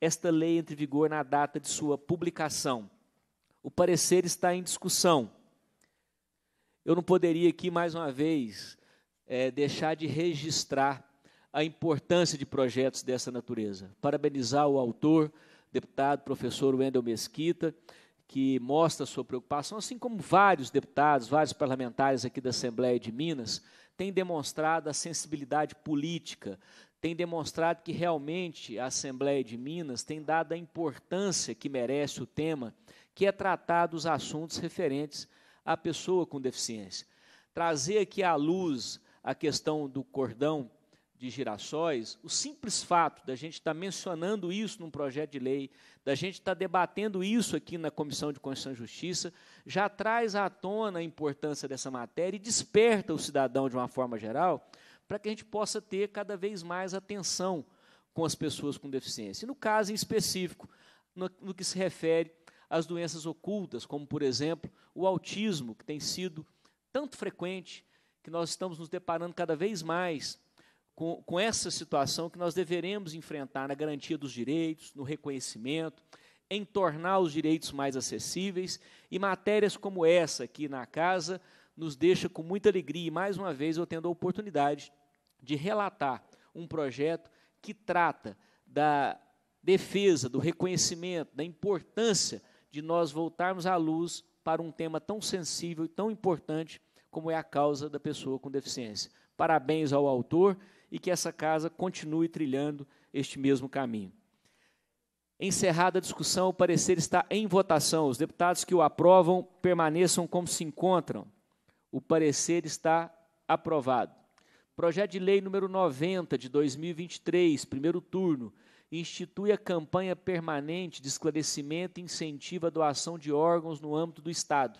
Esta lei entra em vigor na data de sua publicação. O parecer está em discussão. Eu não poderia aqui mais uma vez é, deixar de registrar a importância de projetos dessa natureza. Parabenizar o autor, deputado professor Wendel Mesquita, que mostra sua preocupação, assim como vários deputados, vários parlamentares aqui da Assembleia de Minas, têm demonstrado a sensibilidade política, têm demonstrado que realmente a Assembleia de Minas tem dado a importância que merece o tema, que é tratar dos assuntos referentes à pessoa com deficiência. Trazer aqui à luz a questão do cordão de girassóis, o simples fato da gente estar tá mencionando isso num projeto de lei, da gente estar tá debatendo isso aqui na Comissão de Constituição e Justiça, já traz à tona a importância dessa matéria e desperta o cidadão de uma forma geral para que a gente possa ter cada vez mais atenção com as pessoas com deficiência. E no caso em específico, no, no que se refere às doenças ocultas, como por exemplo o autismo, que tem sido tanto frequente, que nós estamos nos deparando cada vez mais com, com essa situação que nós deveremos enfrentar na garantia dos direitos, no reconhecimento, em tornar os direitos mais acessíveis, e matérias como essa aqui na casa nos deixa com muita alegria, e mais uma vez eu tendo a oportunidade de relatar um projeto que trata da defesa, do reconhecimento, da importância de nós voltarmos à luz para um tema tão sensível e tão importante como é a causa da pessoa com deficiência. Parabéns ao autor e que essa casa continue trilhando este mesmo caminho. Encerrada a discussão, o parecer está em votação. Os deputados que o aprovam permaneçam como se encontram. O parecer está aprovado. Projeto de Lei número 90 de 2023, primeiro turno, institui a campanha permanente de esclarecimento e incentiva a doação de órgãos no âmbito do Estado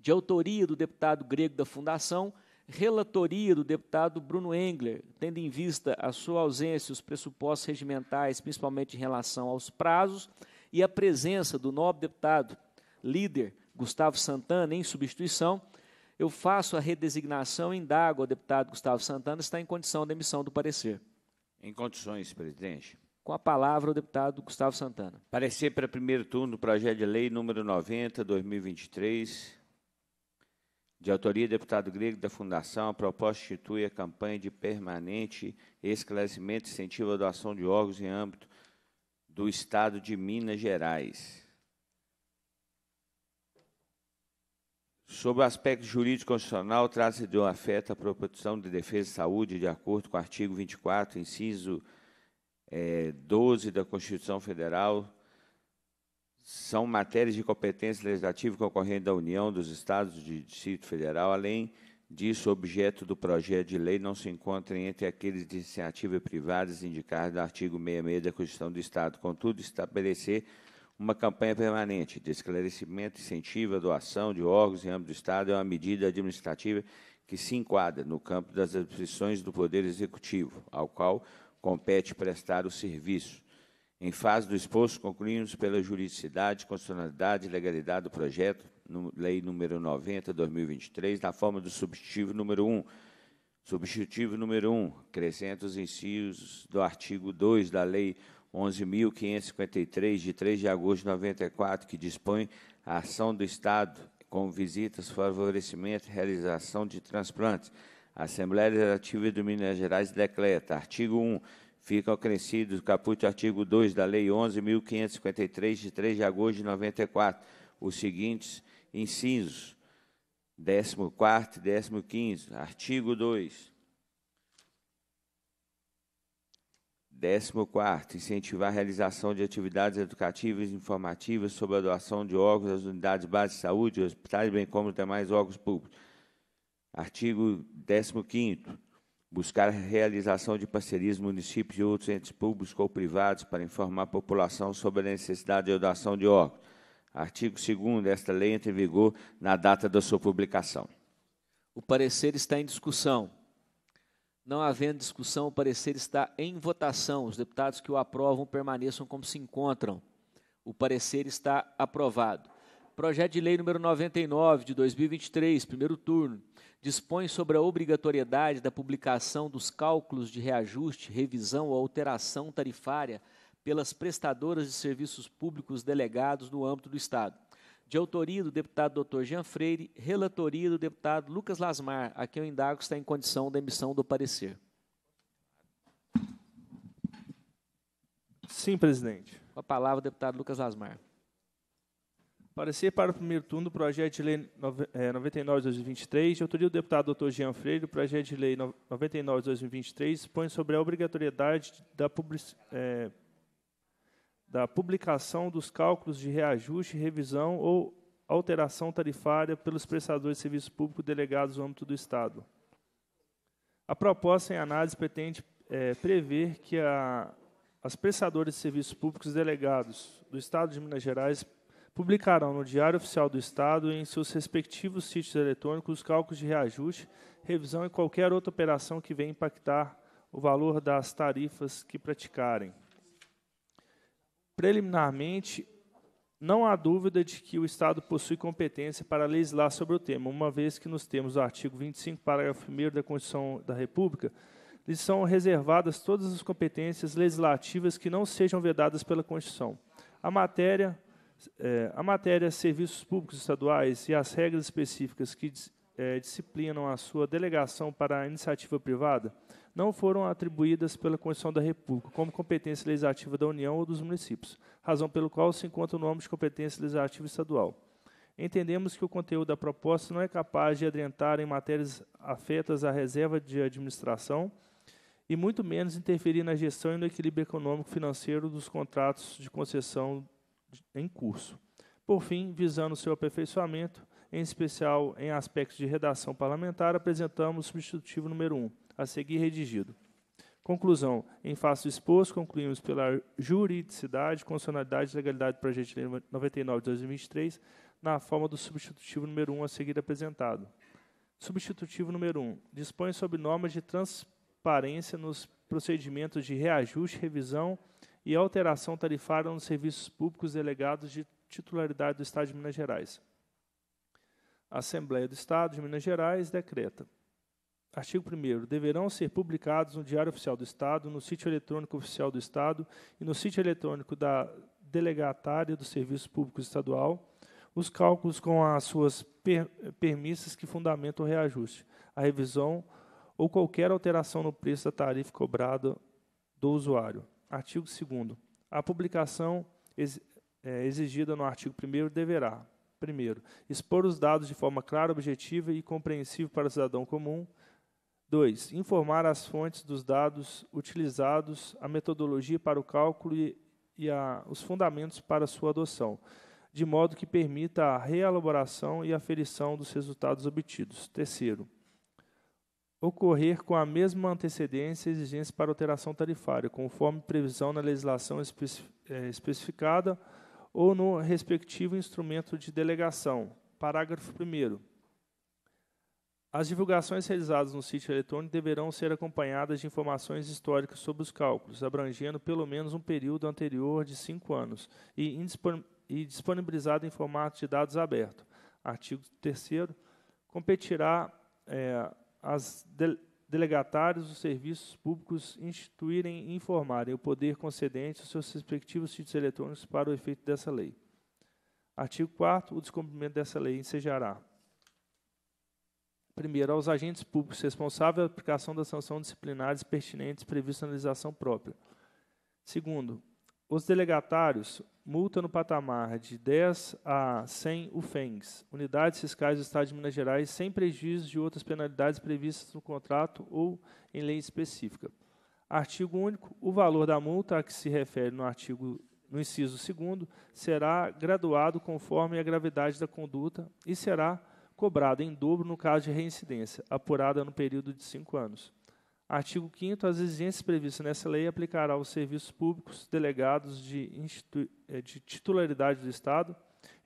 de autoria do deputado grego da Fundação, relatoria do deputado Bruno Engler, tendo em vista a sua ausência, os pressupostos regimentais, principalmente em relação aos prazos, e a presença do nobre deputado líder Gustavo Santana em substituição, eu faço a redesignação e indago ao deputado Gustavo Santana está em condição de emissão do parecer. Em condições, presidente. Com a palavra o deputado Gustavo Santana. Parecer para primeiro turno do projeto de lei número 90, 2023, de autoria do deputado grego da Fundação, a proposta institui a campanha de permanente esclarecimento e incentivo à doação de órgãos em âmbito do Estado de Minas Gerais. Sobre o aspecto jurídico constitucional, trata-se de um afeto à proteção de defesa e saúde, de acordo com o artigo 24, inciso é, eh, 12 da Constituição Federal, são matérias de competência legislativa concorrente da União, dos Estados e do Distrito Federal. Além disso, objeto do projeto de lei não se encontra entre aqueles de iniciativa privada indicados no artigo 66 da Constituição do Estado. Contudo, estabelecer uma campanha permanente de esclarecimento, incentivo à doação de órgãos em âmbito do Estado é uma medida administrativa que se enquadra no campo das atribuições do Poder Executivo, ao qual compete prestar o serviço em fase do exposto, concluímos pela juridicidade, constitucionalidade e legalidade do projeto, no, Lei número 90, 2023, na forma do substitutivo número 1. Substitutivo número 1, acrescenta os incisos do artigo 2 da Lei 11.553, de 3 de agosto de 94, que dispõe a ação do Estado com visitas, favorecimento e realização de transplantes. Assembleia Legislativa de Minas Gerais decreta, artigo 1, Ficam acrescidos caput artigo 2 da Lei 11.553, de 3 de agosto de 94, os seguintes incisos, 14 e 15, artigo 2. 14. Incentivar a realização de atividades educativas e informativas sobre a doação de órgãos às unidades base de saúde, hospitais, bem como demais órgãos públicos. Artigo 15 buscar a realização de parcerias municípios e outros entes públicos ou privados para informar a população sobre a necessidade de doação de órgãos. Artigo 2 Esta lei entra em vigor na data da sua publicação. O parecer está em discussão. Não havendo discussão, o parecer está em votação. Os deputados que o aprovam permaneçam como se encontram. O parecer está aprovado. Projeto de Lei número 99 de 2023, primeiro turno dispõe sobre a obrigatoriedade da publicação dos cálculos de reajuste, revisão ou alteração tarifária pelas prestadoras de serviços públicos delegados no âmbito do Estado. De autoria do deputado Dr. Jean Freire, relatoria do deputado Lucas Lasmar, a quem eu indago está em condição da emissão do parecer. Sim, presidente. Com a palavra, deputado Lucas Lasmar. Parecer para o primeiro turno do projeto de lei 99 de 2023, de autoria do deputado Dr. Jean Freire, o projeto de lei 99 de 2023 expõe sobre a obrigatoriedade da, public, é, da publicação dos cálculos de reajuste, revisão ou alteração tarifária pelos prestadores de serviço público delegados no âmbito do Estado. A proposta em análise pretende é, prever que a, as prestadoras de serviços públicos delegados do Estado de Minas Gerais publicarão no Diário Oficial do Estado e em seus respectivos sítios eletrônicos os cálculos de reajuste, revisão e qualquer outra operação que venha impactar o valor das tarifas que praticarem. Preliminarmente, não há dúvida de que o Estado possui competência para legislar sobre o tema, uma vez que, nos temos o artigo 25, parágrafo 1 da Constituição da República, lhe são reservadas todas as competências legislativas que não sejam vedadas pela Constituição. A matéria é, a matéria Serviços Públicos Estaduais e as regras específicas que é, disciplinam a sua delegação para a iniciativa privada não foram atribuídas pela Constituição da República como competência legislativa da União ou dos municípios, razão pelo qual se encontra o nome de competência legislativa estadual. Entendemos que o conteúdo da proposta não é capaz de adentrar em matérias afetas à reserva de administração e muito menos interferir na gestão e no equilíbrio econômico financeiro dos contratos de concessão em curso. Por fim, visando seu aperfeiçoamento, em especial em aspectos de redação parlamentar, apresentamos o substitutivo número 1, a seguir redigido. Conclusão. Em face do exposto, concluímos pela juridicidade, constitucionalidade e legalidade do projeto de lei 99 de 2023, na forma do substitutivo número 1 a seguir apresentado. Substitutivo número 1. Dispõe sobre normas de transparência nos procedimentos de reajuste, revisão e alteração tarifária nos serviços públicos delegados de titularidade do Estado de Minas Gerais. A Assembleia do Estado de Minas Gerais decreta. Artigo 1 Deverão ser publicados no Diário Oficial do Estado, no sítio eletrônico oficial do Estado e no sítio eletrônico da delegatária do Serviço Público Estadual os cálculos com as suas per permissas que fundamentam o reajuste, a revisão ou qualquer alteração no preço da tarifa cobrada do usuário. Artigo 2 A publicação é, exigida no artigo 1 deverá, primeiro, expor os dados de forma clara, objetiva e compreensível para o cidadão comum. 2. Informar as fontes dos dados utilizados, a metodologia para o cálculo e, e a, os fundamentos para sua adoção, de modo que permita a reelaboração e aferição dos resultados obtidos. Terceiro, ocorrer com a mesma antecedência exigência para alteração tarifária, conforme previsão na legislação é, especificada ou no respectivo instrumento de delegação. Parágrafo 1 as divulgações realizadas no sítio eletrônico deverão ser acompanhadas de informações históricas sobre os cálculos, abrangendo pelo menos um período anterior de cinco anos, e, e disponibilizado em formato de dados aberto. Artigo 3 competirá é, as de, delegatários dos serviços públicos instituírem e informarem o poder concedente os seus respectivos títulos eletrônicos para o efeito dessa lei. Artigo 4 O descumprimento dessa lei ensejará. Primeiro, aos agentes públicos responsáveis pela aplicação das sanções disciplinares pertinentes previstas na legislação própria. Segundo, os delegatários, multa no patamar de 10 a 100 UFENGs, unidades fiscais do Estado de Minas Gerais, sem prejuízo de outras penalidades previstas no contrato ou em lei específica. Artigo único. O valor da multa a que se refere no artigo no inciso 2 será graduado conforme a gravidade da conduta e será cobrado em dobro no caso de reincidência, apurada no período de cinco anos. Artigo 5 As exigências previstas nessa lei aplicará aos serviços públicos delegados de, eh, de titularidade do Estado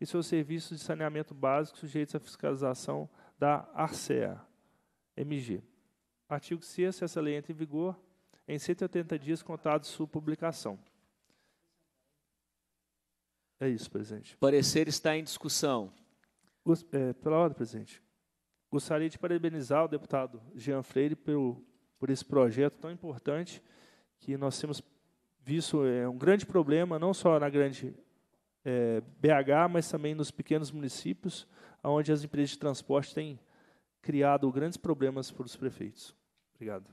e seus serviços de saneamento básico sujeitos à fiscalização da ARCEA, MG. Artigo 6 Essa lei entra em vigor em 180 dias contados sua publicação. É isso, presidente. Parecer está em discussão. Eh, pela ordem, presidente. Gostaria de parabenizar o deputado Jean Freire pelo por esse projeto tão importante que nós temos visto é um grande problema, não só na grande é, BH, mas também nos pequenos municípios, onde as empresas de transporte têm criado grandes problemas para os prefeitos. Obrigado.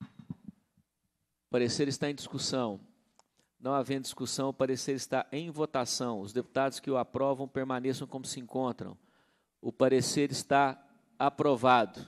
O parecer está em discussão. Não havendo discussão, o parecer está em votação. Os deputados que o aprovam permaneçam como se encontram. O parecer está aprovado.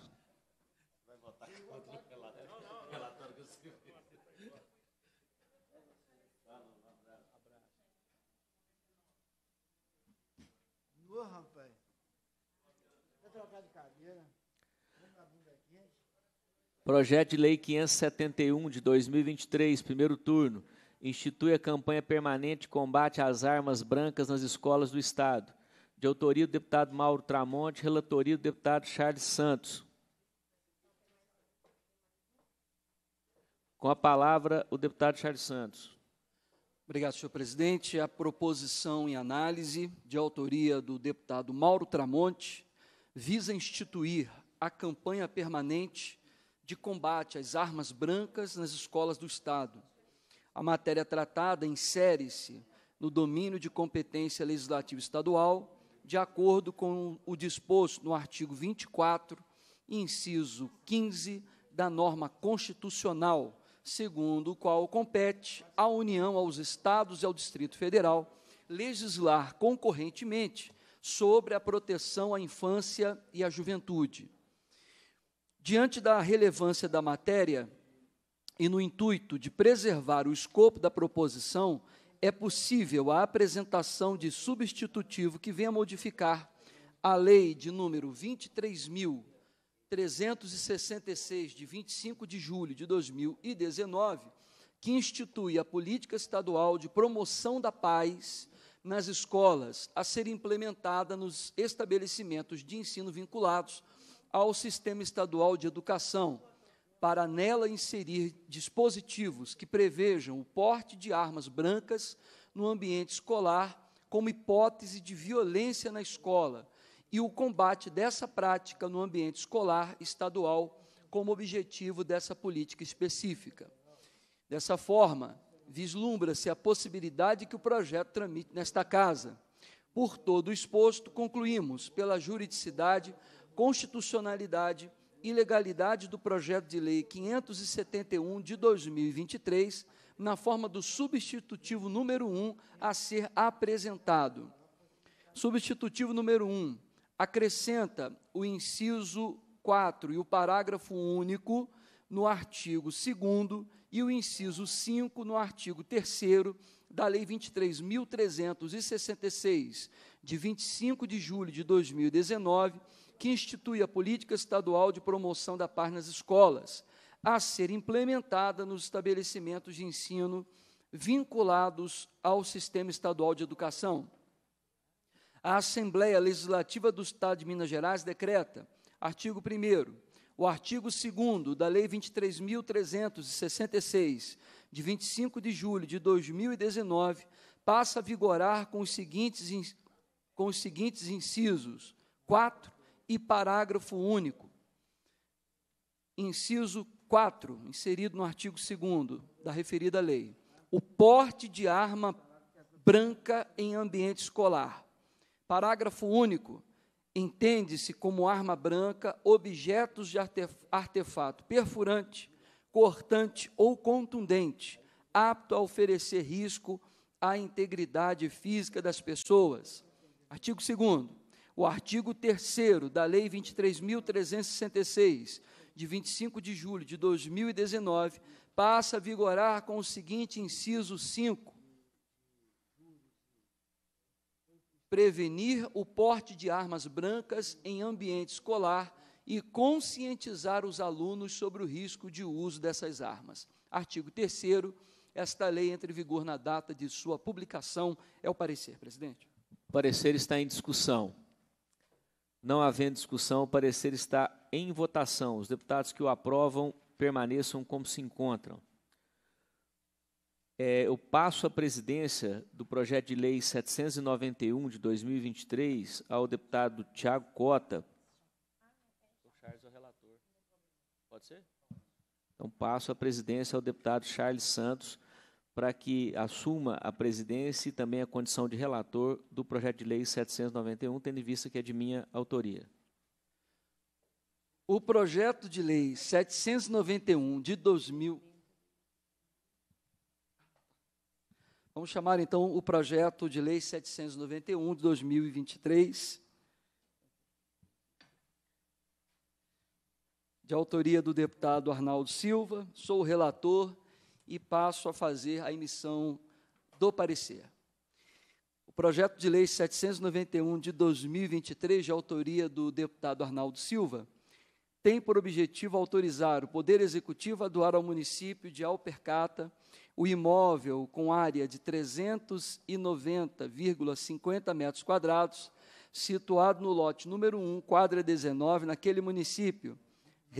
Projeto de Lei 571 de 2023, primeiro turno, institui a campanha permanente de combate às armas brancas nas escolas do Estado. De autoria do deputado Mauro Tramonte, relatoria do deputado Charles Santos. Com a palavra, o deputado Charles Santos. Obrigado, senhor presidente. A proposição em análise, de autoria do deputado Mauro Tramonte, visa instituir a campanha permanente de combate às armas brancas nas escolas do Estado. A matéria é tratada insere-se no domínio de competência legislativa estadual, de acordo com o disposto no artigo 24, inciso 15 da norma constitucional, segundo o qual compete à União, aos Estados e ao Distrito Federal legislar concorrentemente sobre a proteção à infância e à juventude. Diante da relevância da matéria e no intuito de preservar o escopo da proposição, é possível a apresentação de substitutivo que venha modificar a lei de número 23.366, de 25 de julho de 2019, que institui a política estadual de promoção da paz nas escolas, a ser implementada nos estabelecimentos de ensino vinculados ao sistema estadual de educação, para nela inserir dispositivos que prevejam o porte de armas brancas no ambiente escolar como hipótese de violência na escola e o combate dessa prática no ambiente escolar estadual como objetivo dessa política específica. Dessa forma, vislumbra-se a possibilidade que o projeto tramite nesta casa. Por todo o exposto, concluímos pela juridicidade constitucionalidade e legalidade do projeto de lei 571 de 2023, na forma do substitutivo número 1 a ser apresentado. Substitutivo número 1 acrescenta o inciso 4 e o parágrafo único no artigo 2 e o inciso 5 no artigo 3 da Lei 23.366, de 25 de julho de 2019, que institui a política estadual de promoção da paz nas escolas, a ser implementada nos estabelecimentos de ensino vinculados ao sistema estadual de educação. A Assembleia Legislativa do Estado de Minas Gerais decreta, artigo 1 o artigo 2 da Lei 23.366, de 25 de julho de 2019, passa a vigorar com os seguintes, com os seguintes incisos 4, e parágrafo único. Inciso 4, inserido no artigo 2 da referida lei. O porte de arma branca em ambiente escolar. Parágrafo único. Entende-se como arma branca objetos de artefato perfurante, cortante ou contundente, apto a oferecer risco à integridade física das pessoas. Artigo 2 o artigo 3 da Lei 23.366, de 25 de julho de 2019, passa a vigorar com o seguinte inciso 5. Prevenir o porte de armas brancas em ambiente escolar e conscientizar os alunos sobre o risco de uso dessas armas. Artigo 3 esta lei entre em vigor na data de sua publicação. É o parecer, presidente. O parecer está em discussão. Não havendo discussão, o parecer está em votação. Os deputados que o aprovam permaneçam como se encontram. É, eu passo a presidência do projeto de lei 791 de 2023 ao deputado Tiago Cota. O Charles é o relator. Pode ser? Então passo a presidência ao deputado Charles Santos para que assuma a presidência e também a condição de relator do projeto de lei 791, tendo em vista que é de minha autoria. O projeto de lei 791 de 2000. Vamos chamar então o projeto de lei 791 de 2023, de autoria do deputado Arnaldo Silva. Sou o relator e passo a fazer a emissão do parecer. O projeto de lei 791 de 2023, de autoria do deputado Arnaldo Silva, tem por objetivo autorizar o Poder Executivo a doar ao município de Alpercata o imóvel com área de 390,50 metros quadrados, situado no lote número 1, quadra 19, naquele município,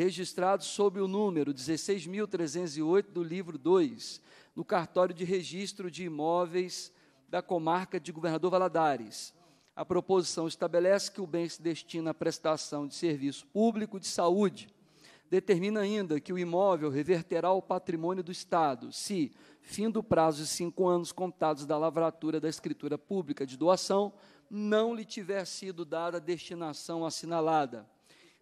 registrado sob o número 16.308 do livro 2, no cartório de registro de imóveis da comarca de Governador Valadares. A proposição estabelece que o bem se destina à prestação de serviço público de saúde. Determina ainda que o imóvel reverterá ao patrimônio do Estado se, fim do prazo de cinco anos contados da lavratura da escritura pública de doação, não lhe tiver sido dada a destinação assinalada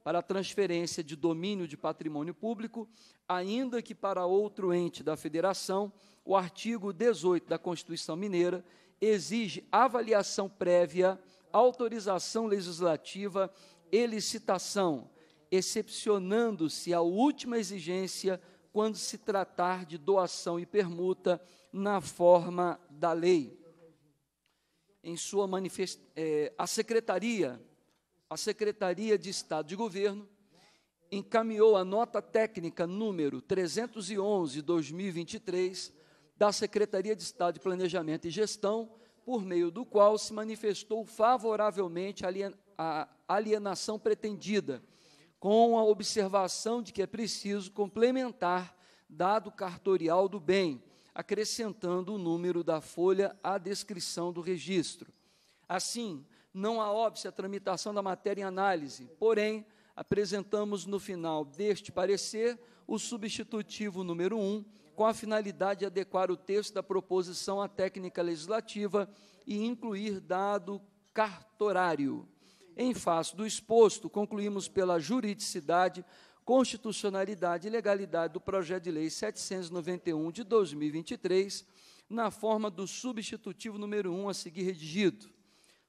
para a transferência de domínio de patrimônio público, ainda que para outro ente da federação, o artigo 18 da Constituição Mineira exige avaliação prévia, autorização legislativa e licitação, excepcionando-se a última exigência quando se tratar de doação e permuta na forma da lei. Em sua manifestação, é, eh, a Secretaria a Secretaria de Estado de Governo encaminhou a nota técnica número 311/2023 da Secretaria de Estado de Planejamento e Gestão, por meio do qual se manifestou favoravelmente a alienação pretendida, com a observação de que é preciso complementar dado cartorial do bem, acrescentando o número da folha à descrição do registro. Assim, não há óbice à tramitação da matéria em análise, porém, apresentamos no final deste parecer o substitutivo número 1, com a finalidade de adequar o texto da proposição à técnica legislativa e incluir dado cartorário. Em face do exposto, concluímos pela juridicidade, constitucionalidade e legalidade do projeto de lei 791 de 2023, na forma do substitutivo número 1 a seguir redigido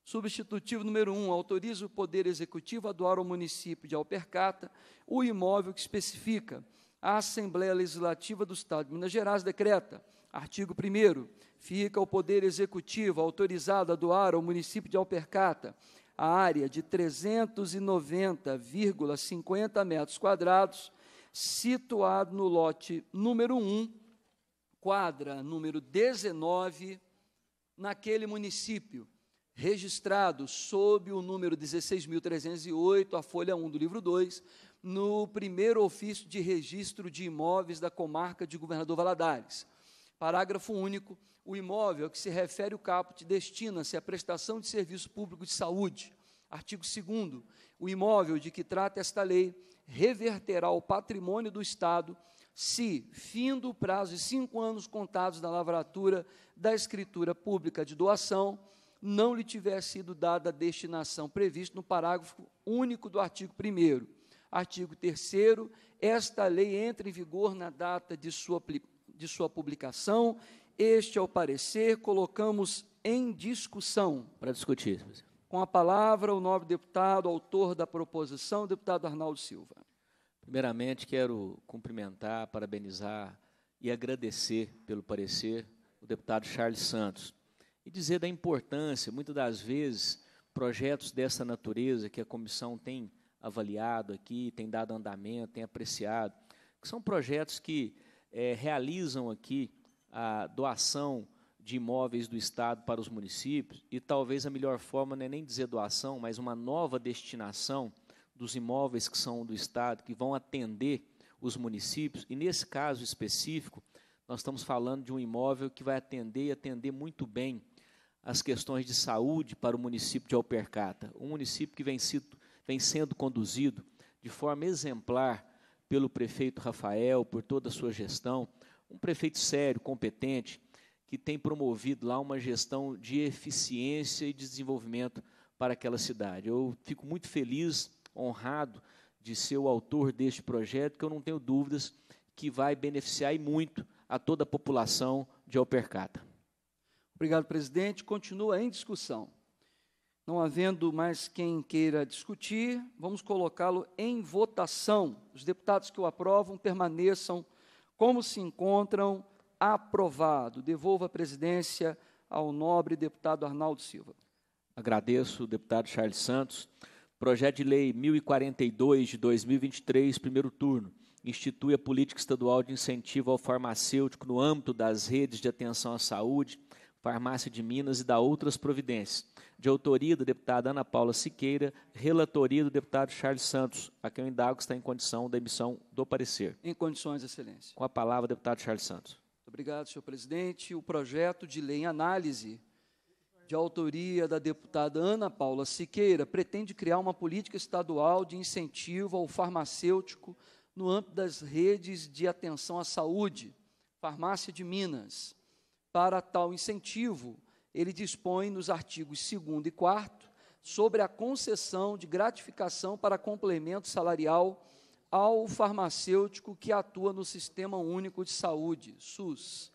Substitutivo número 1, um, autoriza o Poder Executivo a doar ao município de Alpercata o imóvel que especifica a Assembleia Legislativa do Estado de Minas Gerais decreta, artigo 1 fica o Poder Executivo autorizado a doar ao município de Alpercata a área de 390,50 metros quadrados, situado no lote número 1, quadra número 19, naquele município registrado sob o número 16.308, a folha 1 do livro 2, no primeiro ofício de registro de imóveis da comarca de Governador Valadares. Parágrafo único. O imóvel a que se refere o caput destina-se à prestação de serviço público de saúde. Artigo 2 O imóvel de que trata esta lei reverterá ao patrimônio do Estado se, findo o prazo de cinco anos contados da lavratura da escritura pública de doação, não lhe tiver sido dada a destinação prevista no parágrafo único do artigo 1. Artigo 3. Esta lei entra em vigor na data de sua, de sua publicação. Este, é o parecer, colocamos em discussão. Para discutir. Com a palavra, o nobre deputado, autor da proposição, o deputado Arnaldo Silva. Primeiramente, quero cumprimentar, parabenizar e agradecer pelo parecer o deputado Charles Santos e dizer da importância, muitas das vezes, projetos dessa natureza que a comissão tem avaliado aqui, tem dado andamento, tem apreciado, que são projetos que é, realizam aqui a doação de imóveis do Estado para os municípios, e talvez a melhor forma não é nem dizer doação, mas uma nova destinação dos imóveis que são do Estado, que vão atender os municípios, e nesse caso específico, nós estamos falando de um imóvel que vai atender e atender muito bem as questões de saúde para o município de Alpercata, um município que vem, sido, vem sendo conduzido de forma exemplar pelo prefeito Rafael, por toda a sua gestão, um prefeito sério, competente, que tem promovido lá uma gestão de eficiência e de desenvolvimento para aquela cidade. Eu fico muito feliz, honrado de ser o autor deste projeto, que eu não tenho dúvidas que vai beneficiar e muito a toda a população de Alpercata. Obrigado, presidente. Continua em discussão. Não havendo mais quem queira discutir, vamos colocá-lo em votação. Os deputados que o aprovam permaneçam como se encontram. Aprovado. Devolvo a presidência ao nobre deputado Arnaldo Silva. Agradeço, deputado Charles Santos. Projeto de Lei 1042 de 2023, primeiro turno, institui a política estadual de incentivo ao farmacêutico no âmbito das redes de atenção à saúde Farmácia de Minas e da Outras Providências. De autoria do deputado Ana Paula Siqueira, relatoria do deputado Charles Santos, a quem eu indago está em condição da emissão do parecer. Em condições, Excelência. Com a palavra, deputado Charles Santos. Obrigado, senhor presidente. O projeto de lei em análise, de autoria da deputada Ana Paula Siqueira, pretende criar uma política estadual de incentivo ao farmacêutico no âmbito das redes de atenção à saúde, Farmácia de Minas. Para tal incentivo, ele dispõe nos artigos 2 e 4 sobre a concessão de gratificação para complemento salarial ao farmacêutico que atua no Sistema Único de Saúde, SUS.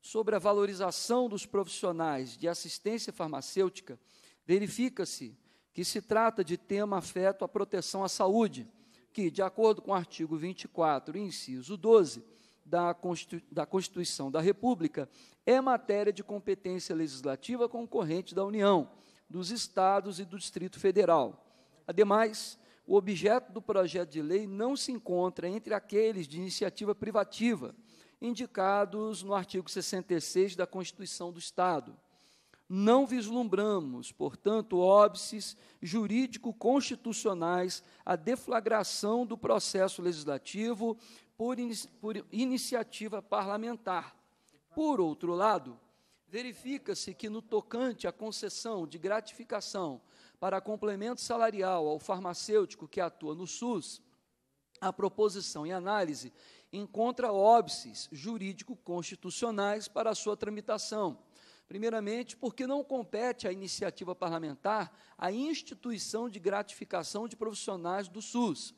Sobre a valorização dos profissionais de assistência farmacêutica, verifica-se que se trata de tema afeto à proteção à saúde, que, de acordo com o artigo 24, inciso 12, da, Constituição da República é matéria de competência legislativa concorrente da União, dos Estados e do Distrito Federal. Ademais, o objeto do projeto de lei não se encontra entre aqueles de iniciativa privativa, indicados no artigo 66 da Constituição do Estado. Não vislumbramos, portanto, óbices jurídico-constitucionais à deflagração do processo legislativo por, por iniciativa parlamentar. Por outro lado, verifica-se que no tocante à concessão de gratificação para complemento salarial ao farmacêutico que atua no SUS, a proposição em análise encontra óbices jurídico-constitucionais para a sua tramitação. Primeiramente, porque não compete à iniciativa parlamentar a instituição de gratificação de profissionais do SUS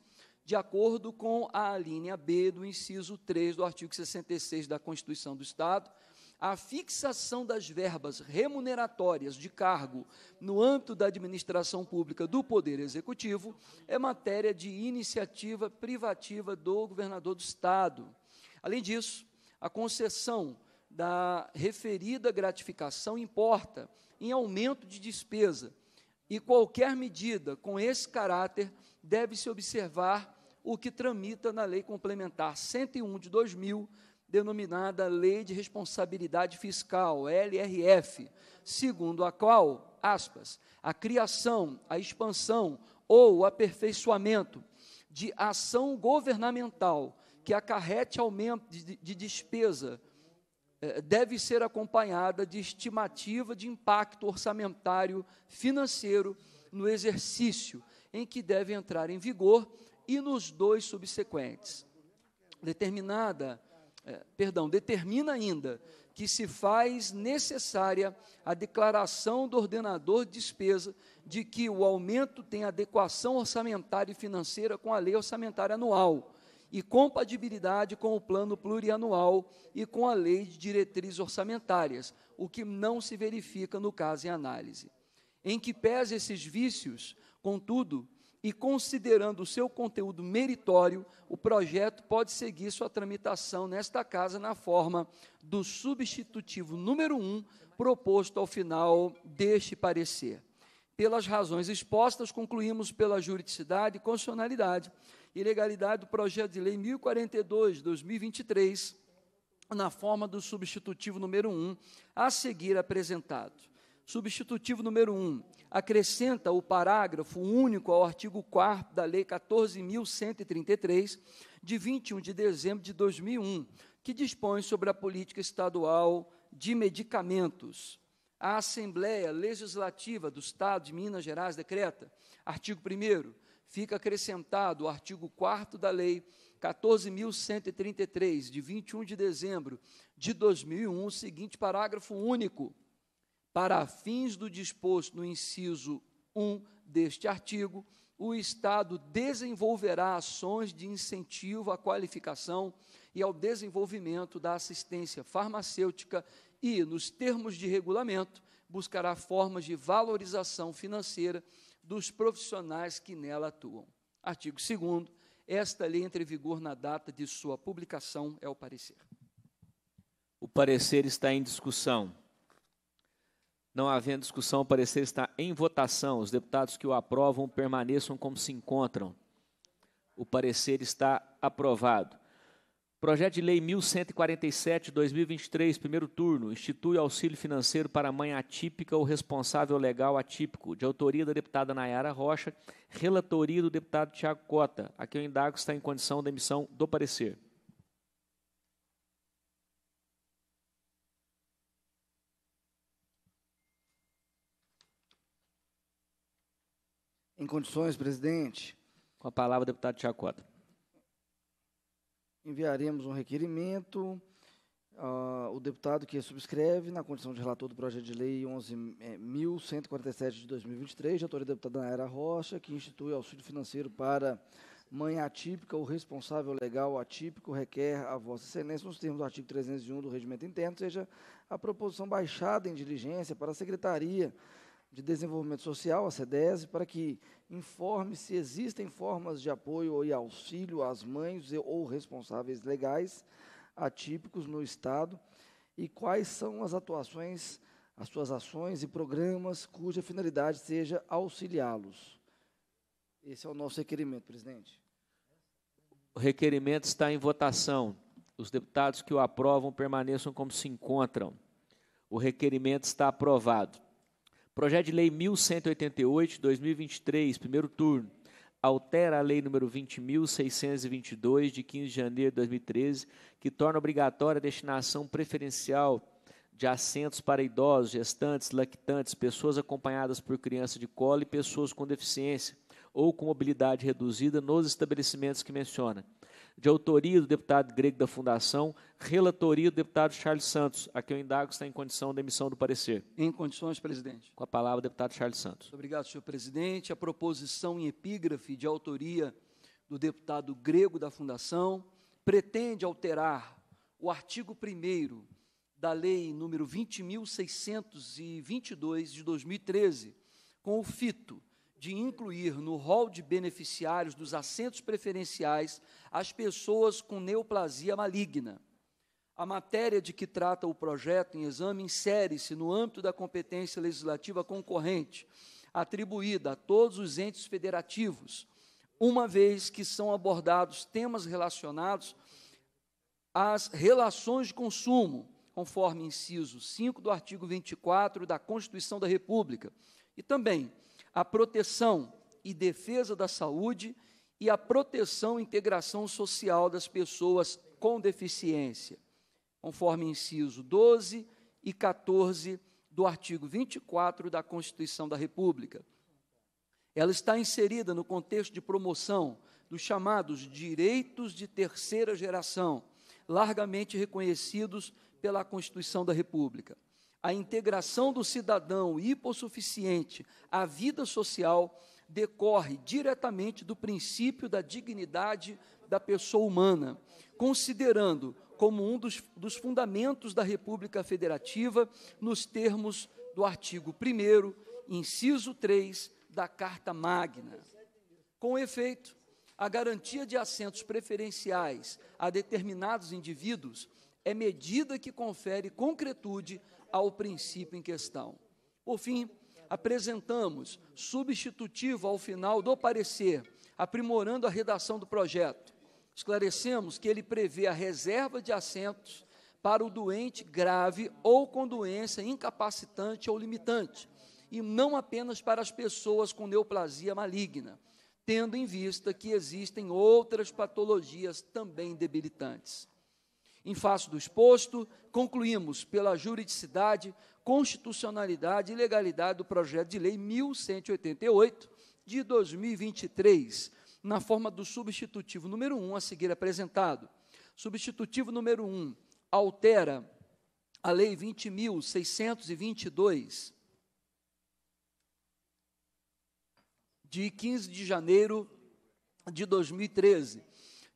de acordo com a linha B do inciso 3 do artigo 66 da Constituição do Estado, a fixação das verbas remuneratórias de cargo no âmbito da administração pública do Poder Executivo é matéria de iniciativa privativa do governador do Estado. Além disso, a concessão da referida gratificação importa em aumento de despesa e qualquer medida com esse caráter deve se observar o que tramita na Lei Complementar 101 de 2000, denominada Lei de Responsabilidade Fiscal, LRF, segundo a qual, aspas, a criação, a expansão ou o aperfeiçoamento de ação governamental que acarrete aumento de, de despesa eh, deve ser acompanhada de estimativa de impacto orçamentário financeiro no exercício, em que deve entrar em vigor e nos dois subsequentes. Determinada, é, perdão, determina ainda que se faz necessária a declaração do ordenador de despesa de que o aumento tem adequação orçamentária e financeira com a lei orçamentária anual e compatibilidade com o plano plurianual e com a lei de diretrizes orçamentárias, o que não se verifica no caso em análise. Em que pese esses vícios, contudo, e considerando o seu conteúdo meritório, o projeto pode seguir sua tramitação nesta casa na forma do substitutivo número 1 proposto ao final deste parecer. Pelas razões expostas, concluímos pela juridicidade, constitucionalidade e legalidade do projeto de lei 1042 de 2023 na forma do substitutivo número 1 a seguir apresentado. Substitutivo número 1. Um, acrescenta o parágrafo único ao artigo 4 da Lei 14.133, de 21 de dezembro de 2001, que dispõe sobre a política estadual de medicamentos. A Assembleia Legislativa do Estado de Minas Gerais decreta, artigo 1, fica acrescentado o artigo 4 da Lei 14.133, de 21 de dezembro de 2001, o seguinte parágrafo único para fins do disposto no inciso 1 deste artigo, o Estado desenvolverá ações de incentivo à qualificação e ao desenvolvimento da assistência farmacêutica e, nos termos de regulamento, buscará formas de valorização financeira dos profissionais que nela atuam. Artigo 2. Esta lei entra em vigor na data de sua publicação, é o parecer. O parecer está em discussão. Não havendo discussão, o parecer está em votação. Os deputados que o aprovam permaneçam como se encontram. O parecer está aprovado. Projeto de Lei 1147, 2023, primeiro turno, institui auxílio financeiro para mãe atípica ou responsável legal atípico, de autoria da deputada Nayara Rocha, relatoria do deputado Tiago Cota, a quem eu indago está em condição de emissão do parecer. Em condições, presidente? Com a palavra, deputado Chacota. Enviaremos um requerimento. Uh, o deputado que subscreve, na condição de relator do projeto de lei 11.147 é, de 2023, de autoria da deputada Naira Rocha, que institui auxílio financeiro para mãe atípica ou responsável legal atípico, requer a Vossa Excelência, nos termos do artigo 301 do Regimento Interno, seja a proposição baixada em diligência para a Secretaria de Desenvolvimento Social, a SEDESI, para que informe se existem formas de apoio e auxílio às mães ou responsáveis legais atípicos no Estado e quais são as atuações, as suas ações e programas cuja finalidade seja auxiliá-los. Esse é o nosso requerimento, presidente. O requerimento está em votação. Os deputados que o aprovam permaneçam como se encontram. O requerimento está aprovado. Projeto de Lei 1188, 2023, primeiro turno, altera a Lei número 20.622, de 15 de janeiro de 2013, que torna obrigatória a destinação preferencial de assentos para idosos, gestantes, lactantes, pessoas acompanhadas por criança de cola e pessoas com deficiência ou com mobilidade reduzida nos estabelecimentos que menciona de autoria do deputado grego da Fundação, relatoria do deputado Charles Santos, a quem eu indago está em condição de emissão do parecer. Em condições, presidente. Com a palavra, deputado Charles Santos. Muito obrigado, senhor presidente. A proposição em epígrafe de autoria do deputado grego da Fundação pretende alterar o artigo 1 da Lei número 20.622 de 2013, com o fito de incluir no rol de beneficiários dos assentos preferenciais as pessoas com neoplasia maligna. A matéria de que trata o projeto em exame insere-se no âmbito da competência legislativa concorrente, atribuída a todos os entes federativos, uma vez que são abordados temas relacionados às relações de consumo, conforme inciso 5 do artigo 24 da Constituição da República, e também a proteção e defesa da saúde e a proteção e integração social das pessoas com deficiência, conforme inciso 12 e 14 do artigo 24 da Constituição da República. Ela está inserida no contexto de promoção dos chamados direitos de terceira geração, largamente reconhecidos pela Constituição da República a integração do cidadão hipossuficiente à vida social decorre diretamente do princípio da dignidade da pessoa humana, considerando como um dos, dos fundamentos da República Federativa nos termos do artigo 1, inciso 3 da Carta Magna. Com efeito, a garantia de assentos preferenciais a determinados indivíduos é medida que confere concretude ao princípio em questão. Por fim, apresentamos substitutivo ao final do parecer, aprimorando a redação do projeto. Esclarecemos que ele prevê a reserva de assentos para o doente grave ou com doença incapacitante ou limitante, e não apenas para as pessoas com neoplasia maligna, tendo em vista que existem outras patologias também debilitantes. Em face do exposto, concluímos pela juridicidade, constitucionalidade e legalidade do projeto de lei 1188 de 2023, na forma do substitutivo número 1 a seguir apresentado. Substitutivo número 1 altera a lei 20622 de 15 de janeiro de 2013,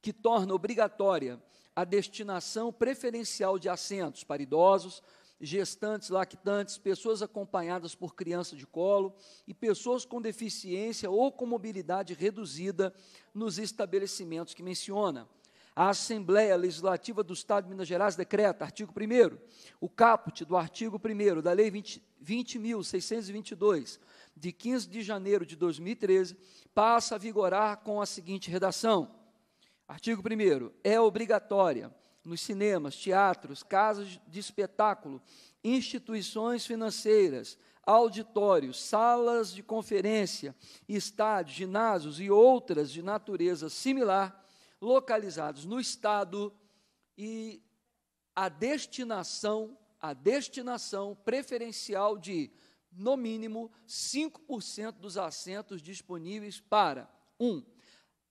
que torna obrigatória a destinação preferencial de assentos para idosos, gestantes, lactantes, pessoas acompanhadas por criança de colo e pessoas com deficiência ou com mobilidade reduzida nos estabelecimentos que menciona. A Assembleia Legislativa do Estado de Minas Gerais decreta, artigo 1 o caput do artigo 1 da Lei 20.622, 20 de 15 de janeiro de 2013, passa a vigorar com a seguinte redação: Artigo 1. É obrigatória nos cinemas, teatros, casas de espetáculo, instituições financeiras, auditórios, salas de conferência, estádios, ginásios e outras de natureza similar, localizados no Estado e a destinação, a destinação preferencial de, no mínimo, 5% dos assentos disponíveis para 1. Um,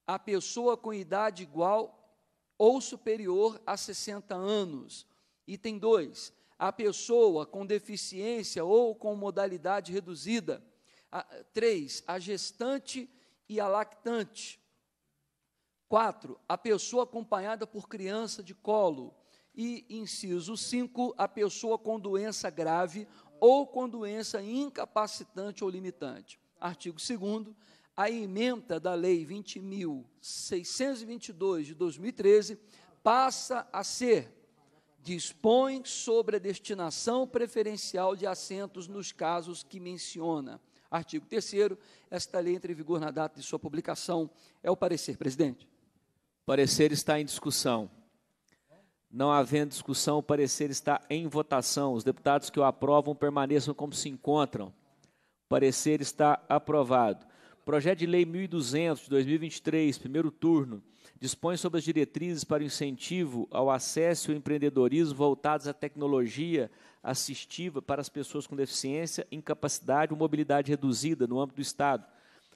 a pessoa com idade igual ou superior a 60 anos. Item 2. A pessoa com deficiência ou com modalidade reduzida. 3. A, a gestante e a lactante. 4. A pessoa acompanhada por criança de colo. E, inciso 5, a pessoa com doença grave ou com doença incapacitante ou limitante. Artigo 2 a emenda da Lei 20.622 de 2013 passa a ser dispõe sobre a destinação preferencial de assentos nos casos que menciona. Artigo 3 esta lei entra em vigor na data de sua publicação. É o parecer, presidente. O parecer está em discussão. Não havendo discussão, o parecer está em votação. Os deputados que o aprovam permaneçam como se encontram. O parecer está aprovado. Projeto de Lei 1200 de 2023, primeiro turno, dispõe sobre as diretrizes para o incentivo ao acesso e ao empreendedorismo voltados à tecnologia assistiva para as pessoas com deficiência, incapacidade ou mobilidade reduzida no âmbito do Estado,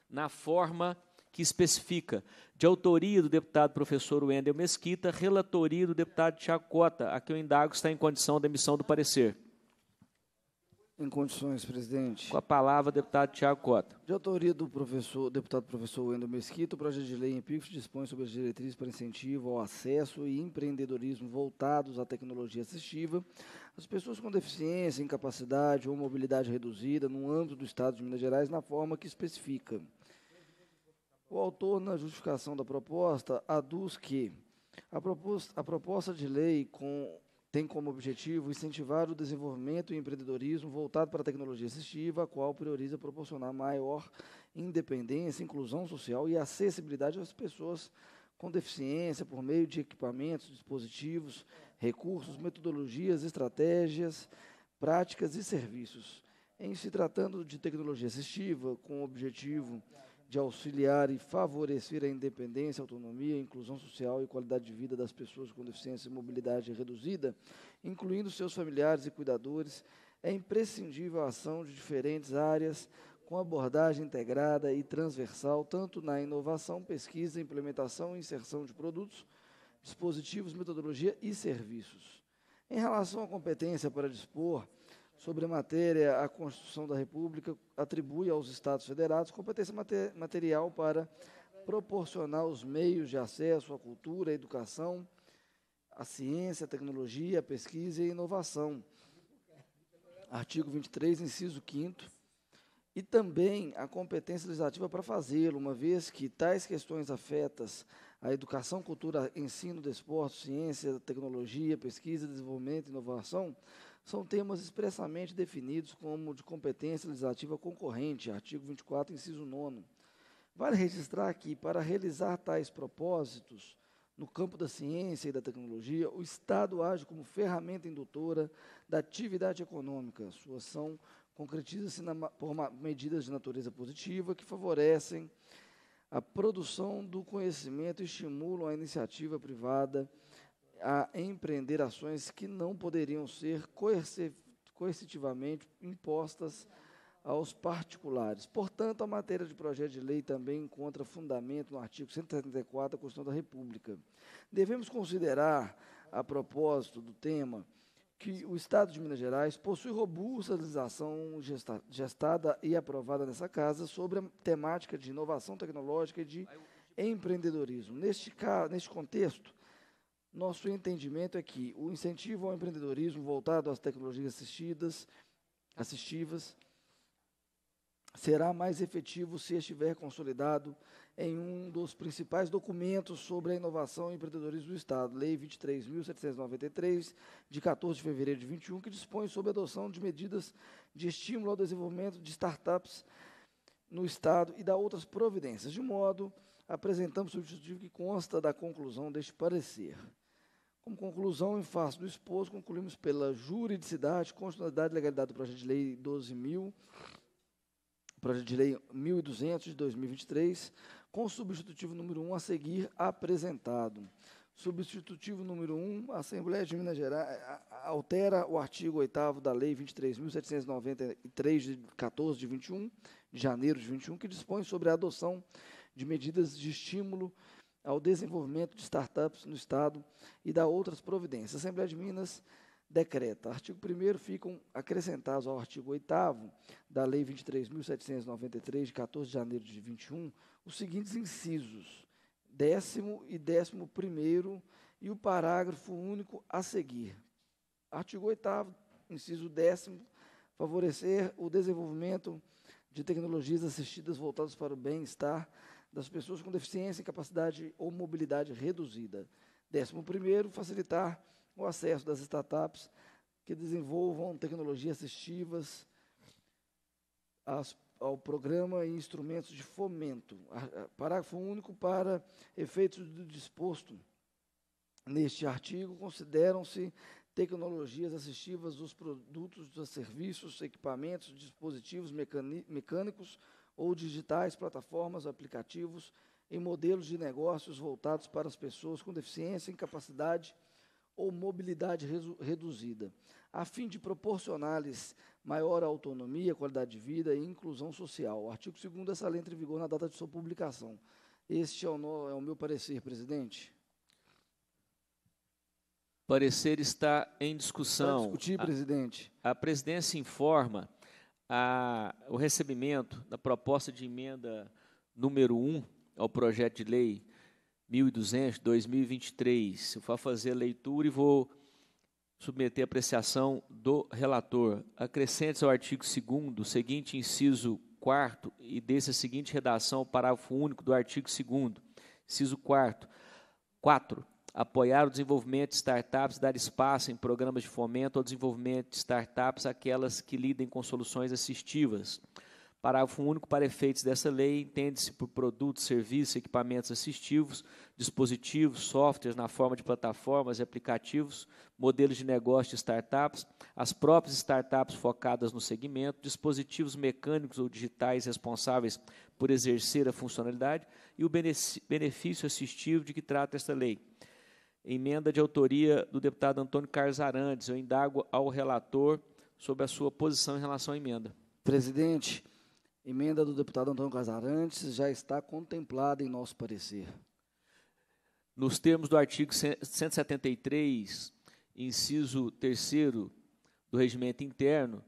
na forma que especifica, de autoria do deputado professor Wendel Mesquita, relatoria do deputado Tiago Cota, a que eu indago está em condição da emissão do parecer. Em condições, presidente. Com a palavra, deputado Tiago Cota. De autoria do professor, deputado professor Wendel Mesquita, o projeto de lei em PIF dispõe sobre as diretrizes para incentivo ao acesso e empreendedorismo voltados à tecnologia assistiva, às pessoas com deficiência, incapacidade ou mobilidade reduzida no âmbito do Estado de Minas Gerais, na forma que especifica. O autor, na justificação da proposta, aduz que a proposta, a proposta de lei com tem como objetivo incentivar o desenvolvimento e empreendedorismo voltado para a tecnologia assistiva, a qual prioriza proporcionar maior independência, inclusão social e acessibilidade às pessoas com deficiência por meio de equipamentos, dispositivos, recursos, metodologias, estratégias, práticas e serviços. Em se tratando de tecnologia assistiva, com o objetivo de auxiliar e favorecer a independência, autonomia, inclusão social e qualidade de vida das pessoas com deficiência e mobilidade reduzida, incluindo seus familiares e cuidadores, é imprescindível a ação de diferentes áreas com abordagem integrada e transversal, tanto na inovação, pesquisa, implementação e inserção de produtos, dispositivos, metodologia e serviços. Em relação à competência para dispor sobre a matéria, a Constituição da República atribui aos Estados federados competência material para proporcionar os meios de acesso à cultura, à educação, à ciência, à tecnologia, à pesquisa e à inovação. Artigo 23, inciso 5 e também a competência legislativa para fazê-lo, uma vez que tais questões afetas a educação, cultura, ensino, desporto, ciência, tecnologia, pesquisa, desenvolvimento, inovação, são temas expressamente definidos como de competência legislativa concorrente, artigo 24, inciso 9. Vale registrar que, para realizar tais propósitos, no campo da ciência e da tecnologia, o Estado age como ferramenta indutora da atividade econômica. Sua ação concretiza-se por medidas de natureza positiva que favorecem a produção do conhecimento e estimulam a iniciativa privada a empreender ações que não poderiam ser coercitivamente impostas aos particulares. Portanto, a matéria de projeto de lei também encontra fundamento no artigo 174 da Constituição da República. Devemos considerar, a propósito do tema, que o Estado de Minas Gerais possui robusta legislação gestada e aprovada nessa casa sobre a temática de inovação tecnológica e de empreendedorismo. Neste, neste contexto, nosso entendimento é que o incentivo ao empreendedorismo voltado às tecnologias assistidas, assistivas, será mais efetivo se estiver consolidado em um dos principais documentos sobre a inovação e empreendedorismo do Estado, Lei 23.793, de 14 de fevereiro de 21, que dispõe sobre a adoção de medidas de estímulo ao desenvolvimento de startups no Estado e da outras providências. De modo, apresentamos o substitutivo que consta da conclusão deste parecer. Como conclusão, em face do exposto, concluímos pela juridicidade, constitucionalidade e legalidade do projeto de lei 12.000, projeto de lei 1.200 de 2023, com substitutivo número 1 a seguir apresentado. Substitutivo número 1, a Assembleia de Minas Gerais altera o artigo 8 da Lei 23.793, de 14 de 21, de janeiro de 21, que dispõe sobre a adoção de medidas de estímulo ao desenvolvimento de startups no Estado e da outras providências. A Assembleia de Minas decreta. Artigo 1 ficam acrescentados ao artigo 8 da Lei 23.793, de 14 de janeiro de 21, os seguintes incisos, décimo e décimo primeiro, e o parágrafo único a seguir. Artigo 8 inciso décimo, favorecer o desenvolvimento de tecnologias assistidas voltadas para o bem-estar das pessoas com deficiência, capacidade ou mobilidade reduzida. Décimo primeiro, facilitar o acesso das startups que desenvolvam tecnologias assistivas às, ao programa e instrumentos de fomento. Parágrafo único para efeitos do disposto. Neste artigo, consideram-se tecnologias assistivas os produtos, os serviços, equipamentos, dispositivos mecânicos ou digitais, plataformas, aplicativos, em modelos de negócios voltados para as pessoas com deficiência, incapacidade ou mobilidade reduzida, a fim de proporcionar-lhes maior autonomia, qualidade de vida e inclusão social. O artigo 2 dessa lei entra em vigor na data de sua publicação. Este é o, no, é o meu parecer, presidente. Parecer está em discussão. Para discutir, presidente. a presidência informa a, o recebimento da proposta de emenda número 1 ao projeto de lei 1200 2023. Eu vou fazer a leitura e vou submeter a apreciação do relator. Acrescente ao artigo 2 seguinte inciso 4 e desse a seguinte redação ao parágrafo único do artigo 2 inciso 4 4 apoiar o desenvolvimento de startups, dar espaço em programas de fomento ao desenvolvimento de startups, aquelas que lidem com soluções assistivas. Parágrafo único para efeitos dessa lei, entende-se por produtos, serviços, equipamentos assistivos, dispositivos, softwares na forma de plataformas e aplicativos, modelos de negócio de startups, as próprias startups focadas no segmento, dispositivos mecânicos ou digitais responsáveis por exercer a funcionalidade e o benefício assistivo de que trata esta lei Emenda de autoria do deputado Antônio Carlos Arantes. Eu indago ao relator sobre a sua posição em relação à emenda. Presidente, emenda do deputado Antônio Carlos Arantes já está contemplada em nosso parecer. Nos termos do artigo 173, inciso 3 do regimento interno,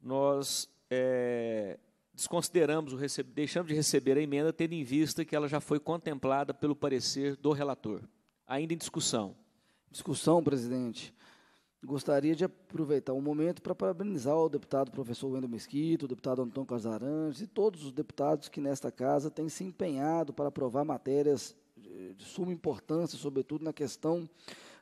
nós é, desconsideramos, o deixamos de receber a emenda, tendo em vista que ela já foi contemplada pelo parecer do relator ainda em discussão? Discussão, presidente. Gostaria de aproveitar o um momento para parabenizar o deputado professor Wendel Mesquita, o deputado Antônio Casarantes e todos os deputados que nesta casa têm se empenhado para aprovar matérias de suma importância, sobretudo na questão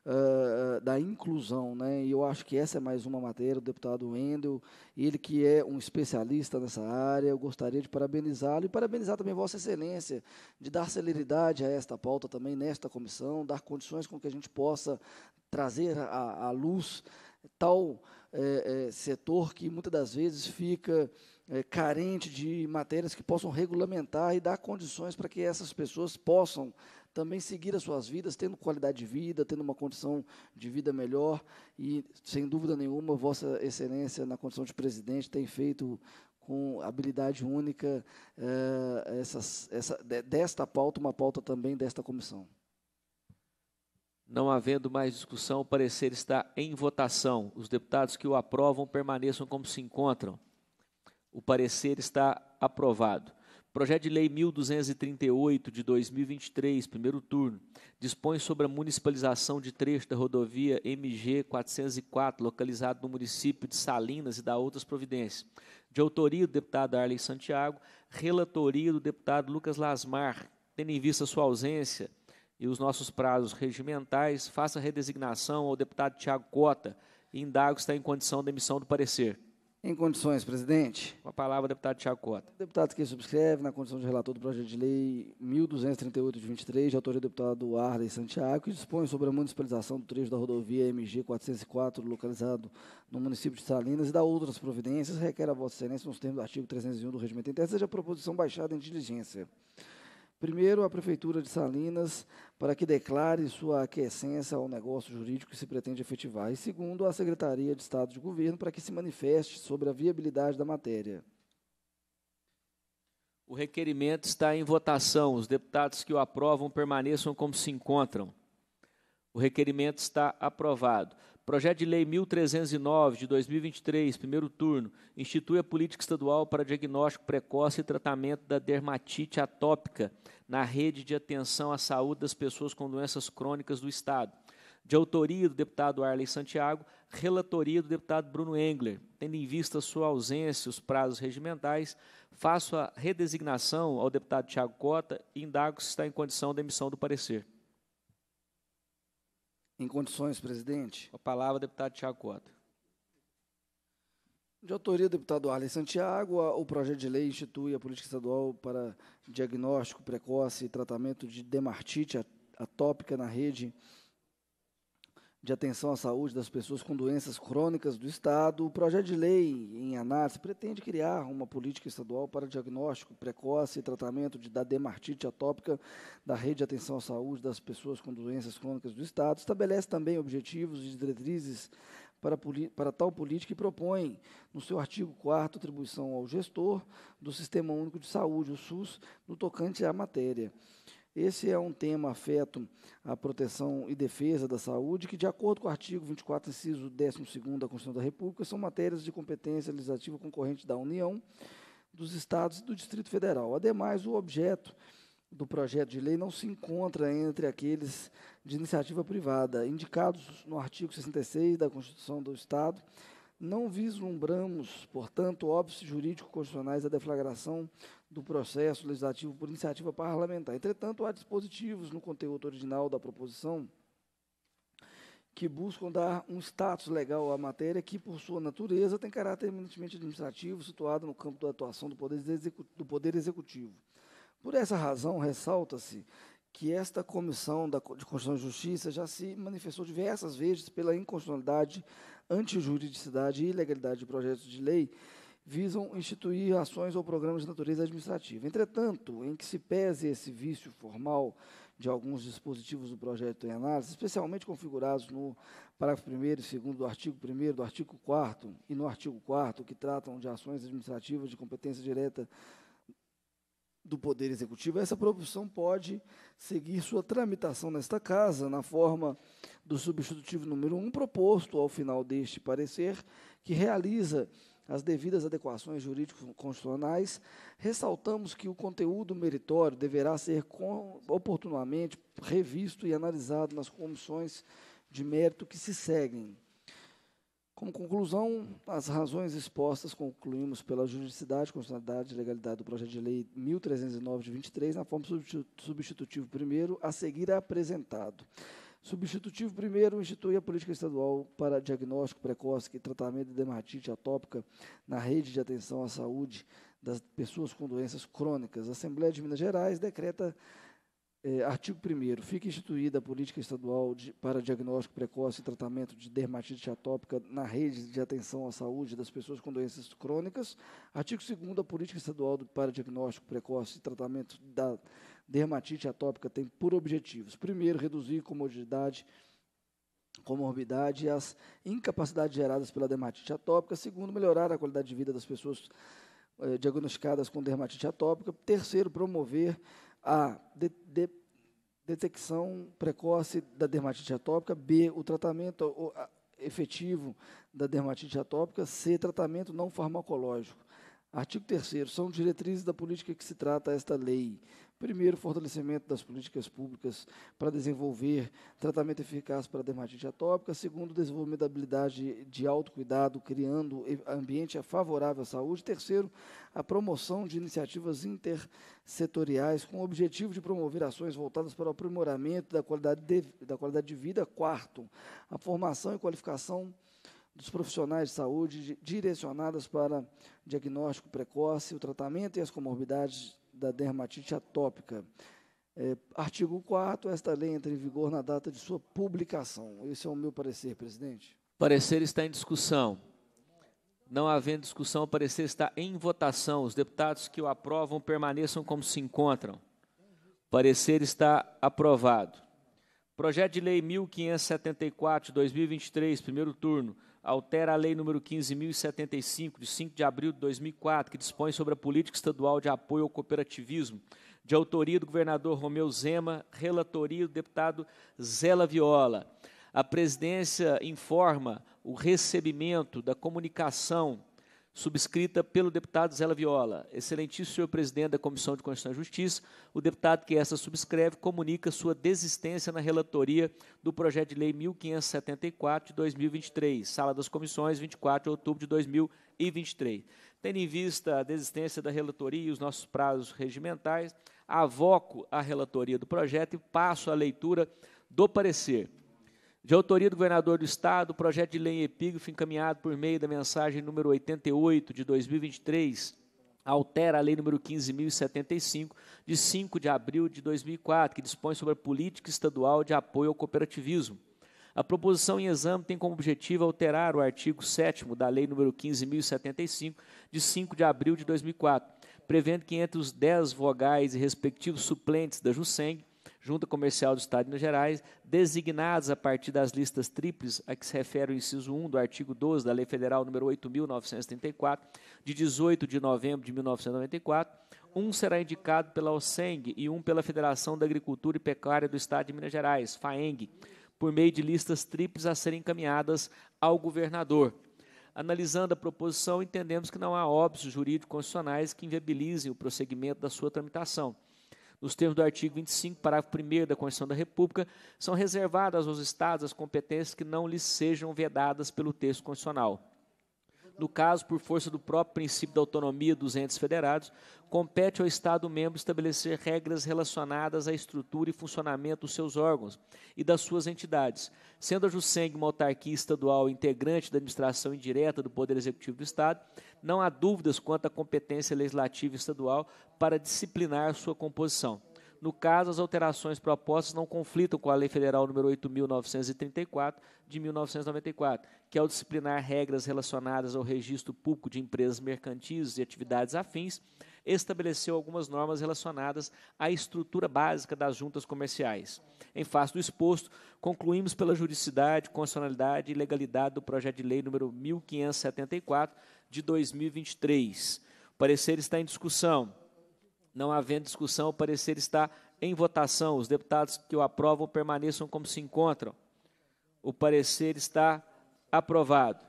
uh, da inclusão, né? E eu acho que essa é mais uma matéria, o deputado Wendel, ele que é um especialista nessa área, eu gostaria de parabenizá-lo e parabenizar também Vossa Excelência de dar celeridade a esta pauta também nesta comissão, dar condições com que a gente possa trazer à luz tal é, é, setor que muitas das vezes fica é, carente de matérias que possam regulamentar e dar condições para que essas pessoas possam também seguir as suas vidas, tendo qualidade de vida, tendo uma condição de vida melhor. E, sem dúvida nenhuma, Vossa Excelência, na condição de presidente, tem feito com habilidade única eh, essas, essa, desta pauta, uma pauta também desta comissão. Não havendo mais discussão, o parecer está em votação. Os deputados que o aprovam permaneçam como se encontram. O parecer está aprovado. Projeto de Lei 1238 de 2023, primeiro turno, dispõe sobre a municipalização de trecho da rodovia MG 404, localizado no município de Salinas e da outras providências. De autoria do deputado Arlen Santiago, relatoria do deputado Lucas Lasmar, tendo em vista sua ausência e os nossos prazos regimentais, faça redesignação ao deputado Tiago Cota e indago se está em condição de emissão do parecer. Em condições, presidente. Com a palavra, deputado Tiago Cota. Deputado que subscreve na condição de relator do projeto de lei 1238 de 23, de autoria do deputado Arley Santiago, que dispõe sobre a municipalização do trecho da rodovia MG 404, localizado no município de Salinas, e da outras providências, requer a Vossa Excelência, nos termos do artigo 301 do regimento interno, seja a proposição baixada em diligência. Primeiro, a Prefeitura de Salinas para que declare sua aquiescência ao negócio jurídico que se pretende efetivar, e segundo, a Secretaria de Estado de Governo para que se manifeste sobre a viabilidade da matéria. O requerimento está em votação. Os deputados que o aprovam permaneçam como se encontram. O requerimento está aprovado. Projeto de Lei 1309 de 2023, primeiro turno, institui a política estadual para diagnóstico precoce e tratamento da dermatite atópica na rede de atenção à saúde das pessoas com doenças crônicas do Estado. De autoria do deputado Arley Santiago, relatoria do deputado Bruno Engler. Tendo em vista sua ausência e os prazos regimentais, faço a redesignação ao deputado Tiago Cota e indago se está em condição da emissão do parecer. Em condições, presidente. Com a palavra, deputado Tiago Cota. De autoria do deputado Arlen Santiago, o projeto de lei institui a política estadual para diagnóstico precoce e tratamento de dermatite atópica na rede de atenção à saúde das pessoas com doenças crônicas do Estado. O projeto de lei, em análise, pretende criar uma política estadual para diagnóstico precoce e tratamento de, da dermatite atópica da rede de atenção à saúde das pessoas com doenças crônicas do Estado. Estabelece também objetivos e diretrizes para, para tal política e propõe, no seu artigo 4 atribuição ao gestor do Sistema Único de Saúde, o SUS, no tocante à matéria. Esse é um tema afeto à proteção e defesa da saúde, que, de acordo com o artigo 24, inciso 12 da Constituição da República, são matérias de competência legislativa concorrente da União, dos Estados e do Distrito Federal. Ademais, o objeto do projeto de lei não se encontra entre aqueles de iniciativa privada, indicados no artigo 66 da Constituição do Estado. Não vislumbramos, portanto, óbices jurídicos constitucionais à deflagração do processo legislativo por iniciativa parlamentar. Entretanto, há dispositivos no conteúdo original da proposição que buscam dar um status legal à matéria que, por sua natureza, tem caráter eminentemente administrativo, situado no campo da atuação do Poder, Executivo. Por essa razão, ressalta-se que esta comissão de Constituição e Justiça já se manifestou diversas vezes pela inconstitucionalidade, antijuridicidade e ilegalidade de projetos de lei visam instituir ações ou programas de natureza administrativa. Entretanto, em que se pese esse vício formal de alguns dispositivos do projeto em análise, especialmente configurados no parágrafo 1 e 2 do artigo 1 do artigo 4 e no artigo 4 que tratam de ações administrativas de competência direta do Poder Executivo, essa proposição pode seguir sua tramitação nesta Casa, na forma do substitutivo número 1 proposto ao final deste parecer, que realiza as devidas adequações jurídico-constitucionais, ressaltamos que o conteúdo meritório deverá ser oportunamente revisto e analisado nas comissões de mérito que se seguem. Como conclusão, as razões expostas concluímos pela juridicidade, constitucionalidade e legalidade do projeto de lei 1309 de 23, na forma substitutivo primeiro, a seguir é apresentado. Substitutivo primeiro institui a política estadual para diagnóstico precoce e tratamento de dermatite atópica na rede de atenção à saúde das pessoas com doenças crônicas. A Assembleia de Minas Gerais decreta é, artigo 1 Fica instituída a política estadual de, para diagnóstico precoce e tratamento de dermatite atópica na rede de atenção à saúde das pessoas com doenças crônicas. Artigo 2 A política estadual para diagnóstico precoce e tratamento da dermatite atópica tem por objetivos: primeiro, reduzir comodidade comorbidade e as incapacidades geradas pela dermatite atópica. Segundo, melhorar a qualidade de vida das pessoas eh, diagnosticadas com dermatite atópica. Terceiro, promover a. De, de, detecção precoce da dermatite atópica. B. O tratamento efetivo da dermatite atópica. C. Tratamento não farmacológico. Artigo 3 São diretrizes da política que se trata esta lei. Primeiro, fortalecimento das políticas públicas para desenvolver tratamento eficaz para dermatite atópica. Segundo, desenvolvimento da habilidade de autocuidado, criando ambiente favorável à saúde. Terceiro, a promoção de iniciativas intersetoriais com o objetivo de promover ações voltadas para o aprimoramento da qualidade de, da qualidade de vida. Quarto, a formação e qualificação dos profissionais de saúde direcionadas para diagnóstico precoce, o tratamento e as comorbidades da dermatite atópica. É, artigo 4 esta lei entra em vigor na data de sua publicação. Esse é o meu parecer, presidente. Parecer está em discussão. Não havendo discussão, o parecer está em votação. Os deputados que o aprovam permaneçam como se encontram. Parecer está aprovado. Projeto de Lei 1574 2023, primeiro turno altera a Lei número 15.075, de 5 de abril de 2004, que dispõe sobre a política estadual de apoio ao cooperativismo, de autoria do governador Romeu Zema, relatoria do deputado Zela Viola. A presidência informa o recebimento da comunicação subscrita pelo deputado Zé Viola. Excelentíssimo senhor presidente da Comissão de Constituição e Justiça, o deputado que essa subscreve comunica sua desistência na relatoria do projeto de lei 1574 de 2023, Sala das Comissões, 24 de outubro de 2023. Tendo em vista a desistência da relatoria e os nossos prazos regimentais, avoco a relatoria do projeto e passo a leitura do parecer. De autoria do governador do Estado, o projeto de lei em epígrafe encaminhado por meio da mensagem número 88 de 2023 altera a lei número 15.075, de 5 de abril de 2004, que dispõe sobre a política estadual de apoio ao cooperativismo. A proposição em exame tem como objetivo alterar o artigo 7 da Lei Número 15.075, de 5 de abril de 2004, prevendo que entre os 10 vogais e respectivos suplentes da JUSENG, Junta Comercial do Estado de Minas Gerais, designados a partir das listas tríplices a que se refere o inciso 1 do artigo 12 da Lei Federal nº 8.934, de 18 de novembro de 1994, um será indicado pela OSENG e um pela Federação da Agricultura e Pecuária do Estado de Minas Gerais, FAENG, por meio de listas tríplices a serem encaminhadas ao governador. Analisando a proposição, entendemos que não há óbvios jurídicos constitucionais que inviabilizem o prosseguimento da sua tramitação nos termos do artigo 25, parágrafo 1 da Constituição da República, são reservadas aos Estados as competências que não lhes sejam vedadas pelo texto constitucional. No caso, por força do próprio princípio da autonomia dos entes federados, compete ao Estado membro estabelecer regras relacionadas à estrutura e funcionamento dos seus órgãos e das suas entidades. Sendo a JUSENG uma autarquia estadual integrante da administração indireta do Poder Executivo do Estado, não há dúvidas quanto à competência legislativa estadual para disciplinar sua composição no caso as alterações propostas não conflitam com a Lei Federal nº 8.934, de 1994, que ao é disciplinar regras relacionadas ao registro público de empresas mercantis e atividades afins, estabeleceu algumas normas relacionadas à estrutura básica das juntas comerciais. Em face do exposto, concluímos pela juridicidade, constitucionalidade e legalidade do projeto de lei nº 1574 de 2023. O parecer está em discussão. Não havendo discussão, o parecer está em votação. Os deputados que o aprovam permaneçam como se encontram. O parecer está aprovado.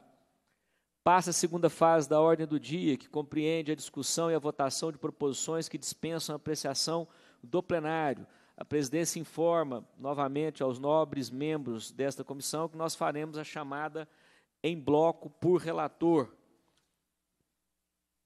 Passa a segunda fase da ordem do dia, que compreende a discussão e a votação de proposições que dispensam a apreciação do plenário. A presidência informa novamente aos nobres membros desta comissão que nós faremos a chamada em bloco por relator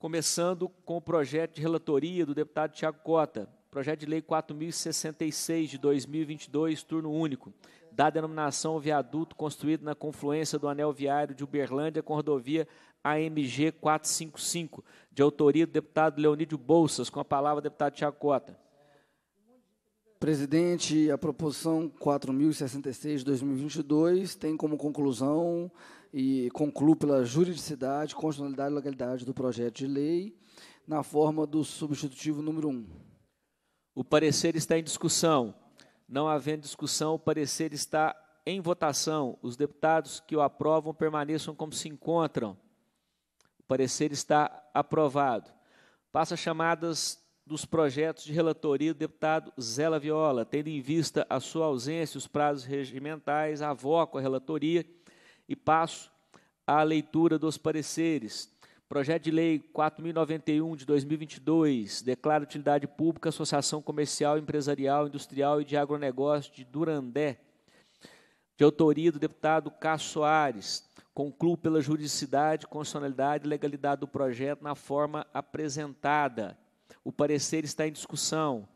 começando com o projeto de relatoria do deputado Tiago Cota, projeto de lei 4066 de 2022, turno único, da denominação viaduto construído na confluência do anel viário de Uberlândia com a rodovia AMG 455, de autoria do deputado Leonídio Bolsas, com a palavra deputado Tiago Cota. Presidente, a proposição 4066 de 2022 tem como conclusão e concluo pela juridicidade, constitucionalidade e legalidade do projeto de lei, na forma do substitutivo número 1. O parecer está em discussão. Não havendo discussão, o parecer está em votação. Os deputados que o aprovam permaneçam como se encontram. O parecer está aprovado. Passa chamadas dos projetos de relatoria do deputado Zela Viola. Tendo em vista a sua ausência, os prazos regimentais, avoco a relatoria e passo à leitura dos pareceres. Projeto de Lei 4091 de 2022 declara utilidade pública Associação Comercial, Empresarial, Industrial e de Agronegócio de Durandé, de autoria do deputado Cássio Soares. Concluo pela juridicidade, constitucionalidade e legalidade do projeto na forma apresentada. O parecer está em discussão.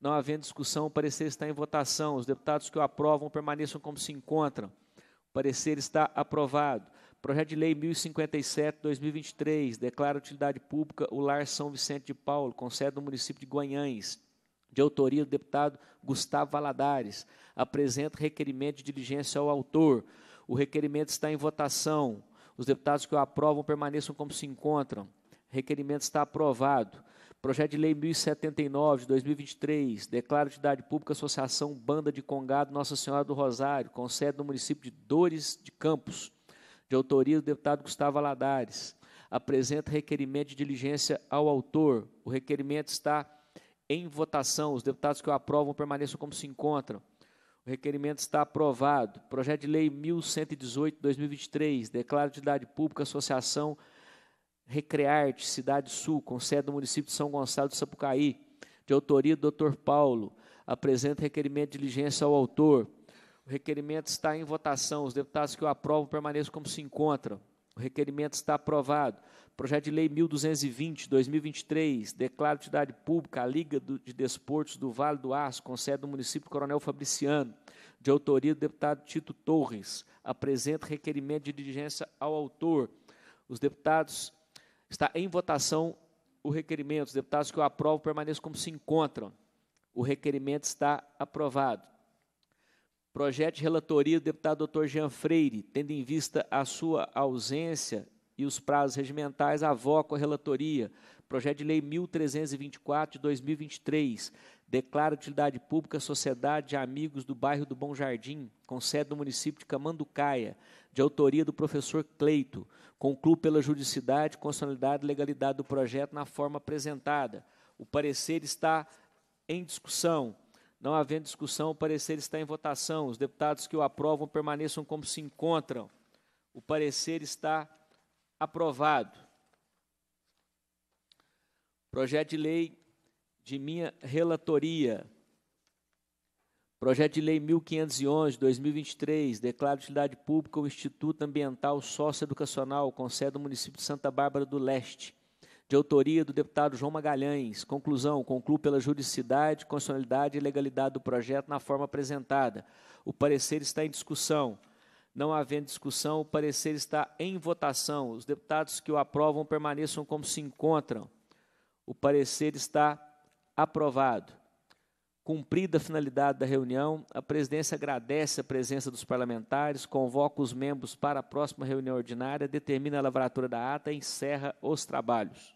Não havendo discussão, o parecer está em votação. Os deputados que o aprovam permaneçam como se encontram. Parecer está aprovado. Projeto de Lei 1057-2023 declara utilidade pública o Lar São Vicente de Paulo, com sede no município de Guanhães, de autoria do deputado Gustavo Valadares. Apresenta requerimento de diligência ao autor. O requerimento está em votação. Os deputados que o aprovam permaneçam como se encontram. Requerimento está aprovado. Projeto de Lei 1079 de 2023 declara de pública Associação Banda de Congado Nossa Senhora do Rosário, com sede no município de Dores de Campos, de autoria do deputado Gustavo Aladares. Apresenta requerimento de diligência ao autor. O requerimento está em votação. Os deputados que o aprovam permaneçam como se encontram. O requerimento está aprovado. Projeto de Lei 1118 de 2023 declara de pública Associação Banda Recrearte, Cidade Sul, com sede do município de São Gonçalo do Sapucaí, de autoria do Dr. Paulo, apresenta requerimento de diligência ao autor. O requerimento está em votação. Os deputados que o aprovam permaneçam como se encontram. O requerimento está aprovado. Projeto de Lei 1220, 2023, declara atividade pública a Liga de Desportos do Vale do Aço, com sede do município Coronel Fabriciano, de autoria do deputado Tito Torres. Apresenta requerimento de diligência ao autor. Os deputados Está em votação o requerimento. Os deputados que o aprovam permaneçam como se encontram. O requerimento está aprovado. Projeto de relatoria do deputado Dr. Jean Freire, tendo em vista a sua ausência e os prazos regimentais, avoco a relatoria. Projeto de Lei 1324 de 2023, declara utilidade pública a Sociedade de Amigos do Bairro do Bom Jardim, com sede no município de Camanducaia, de autoria do professor Cleito. Concluo pela juridicidade, constitucionalidade e legalidade do projeto na forma apresentada. O parecer está em discussão. Não havendo discussão, o parecer está em votação. Os deputados que o aprovam permaneçam como se encontram. O parecer está aprovado. Projeto de lei de minha relatoria. Projeto de Lei 1511, 2023, declaro de utilidade pública o Instituto Ambiental Socioeducacional, com sede no município de Santa Bárbara do Leste, de autoria do deputado João Magalhães. Conclusão: concluo pela juridicidade, constitucionalidade e legalidade do projeto na forma apresentada. O parecer está em discussão. Não havendo discussão, o parecer está em votação. Os deputados que o aprovam permaneçam como se encontram. O parecer está Aprovado. Cumprida a finalidade da reunião, a presidência agradece a presença dos parlamentares, convoca os membros para a próxima reunião ordinária, determina a lavratura da ata e encerra os trabalhos.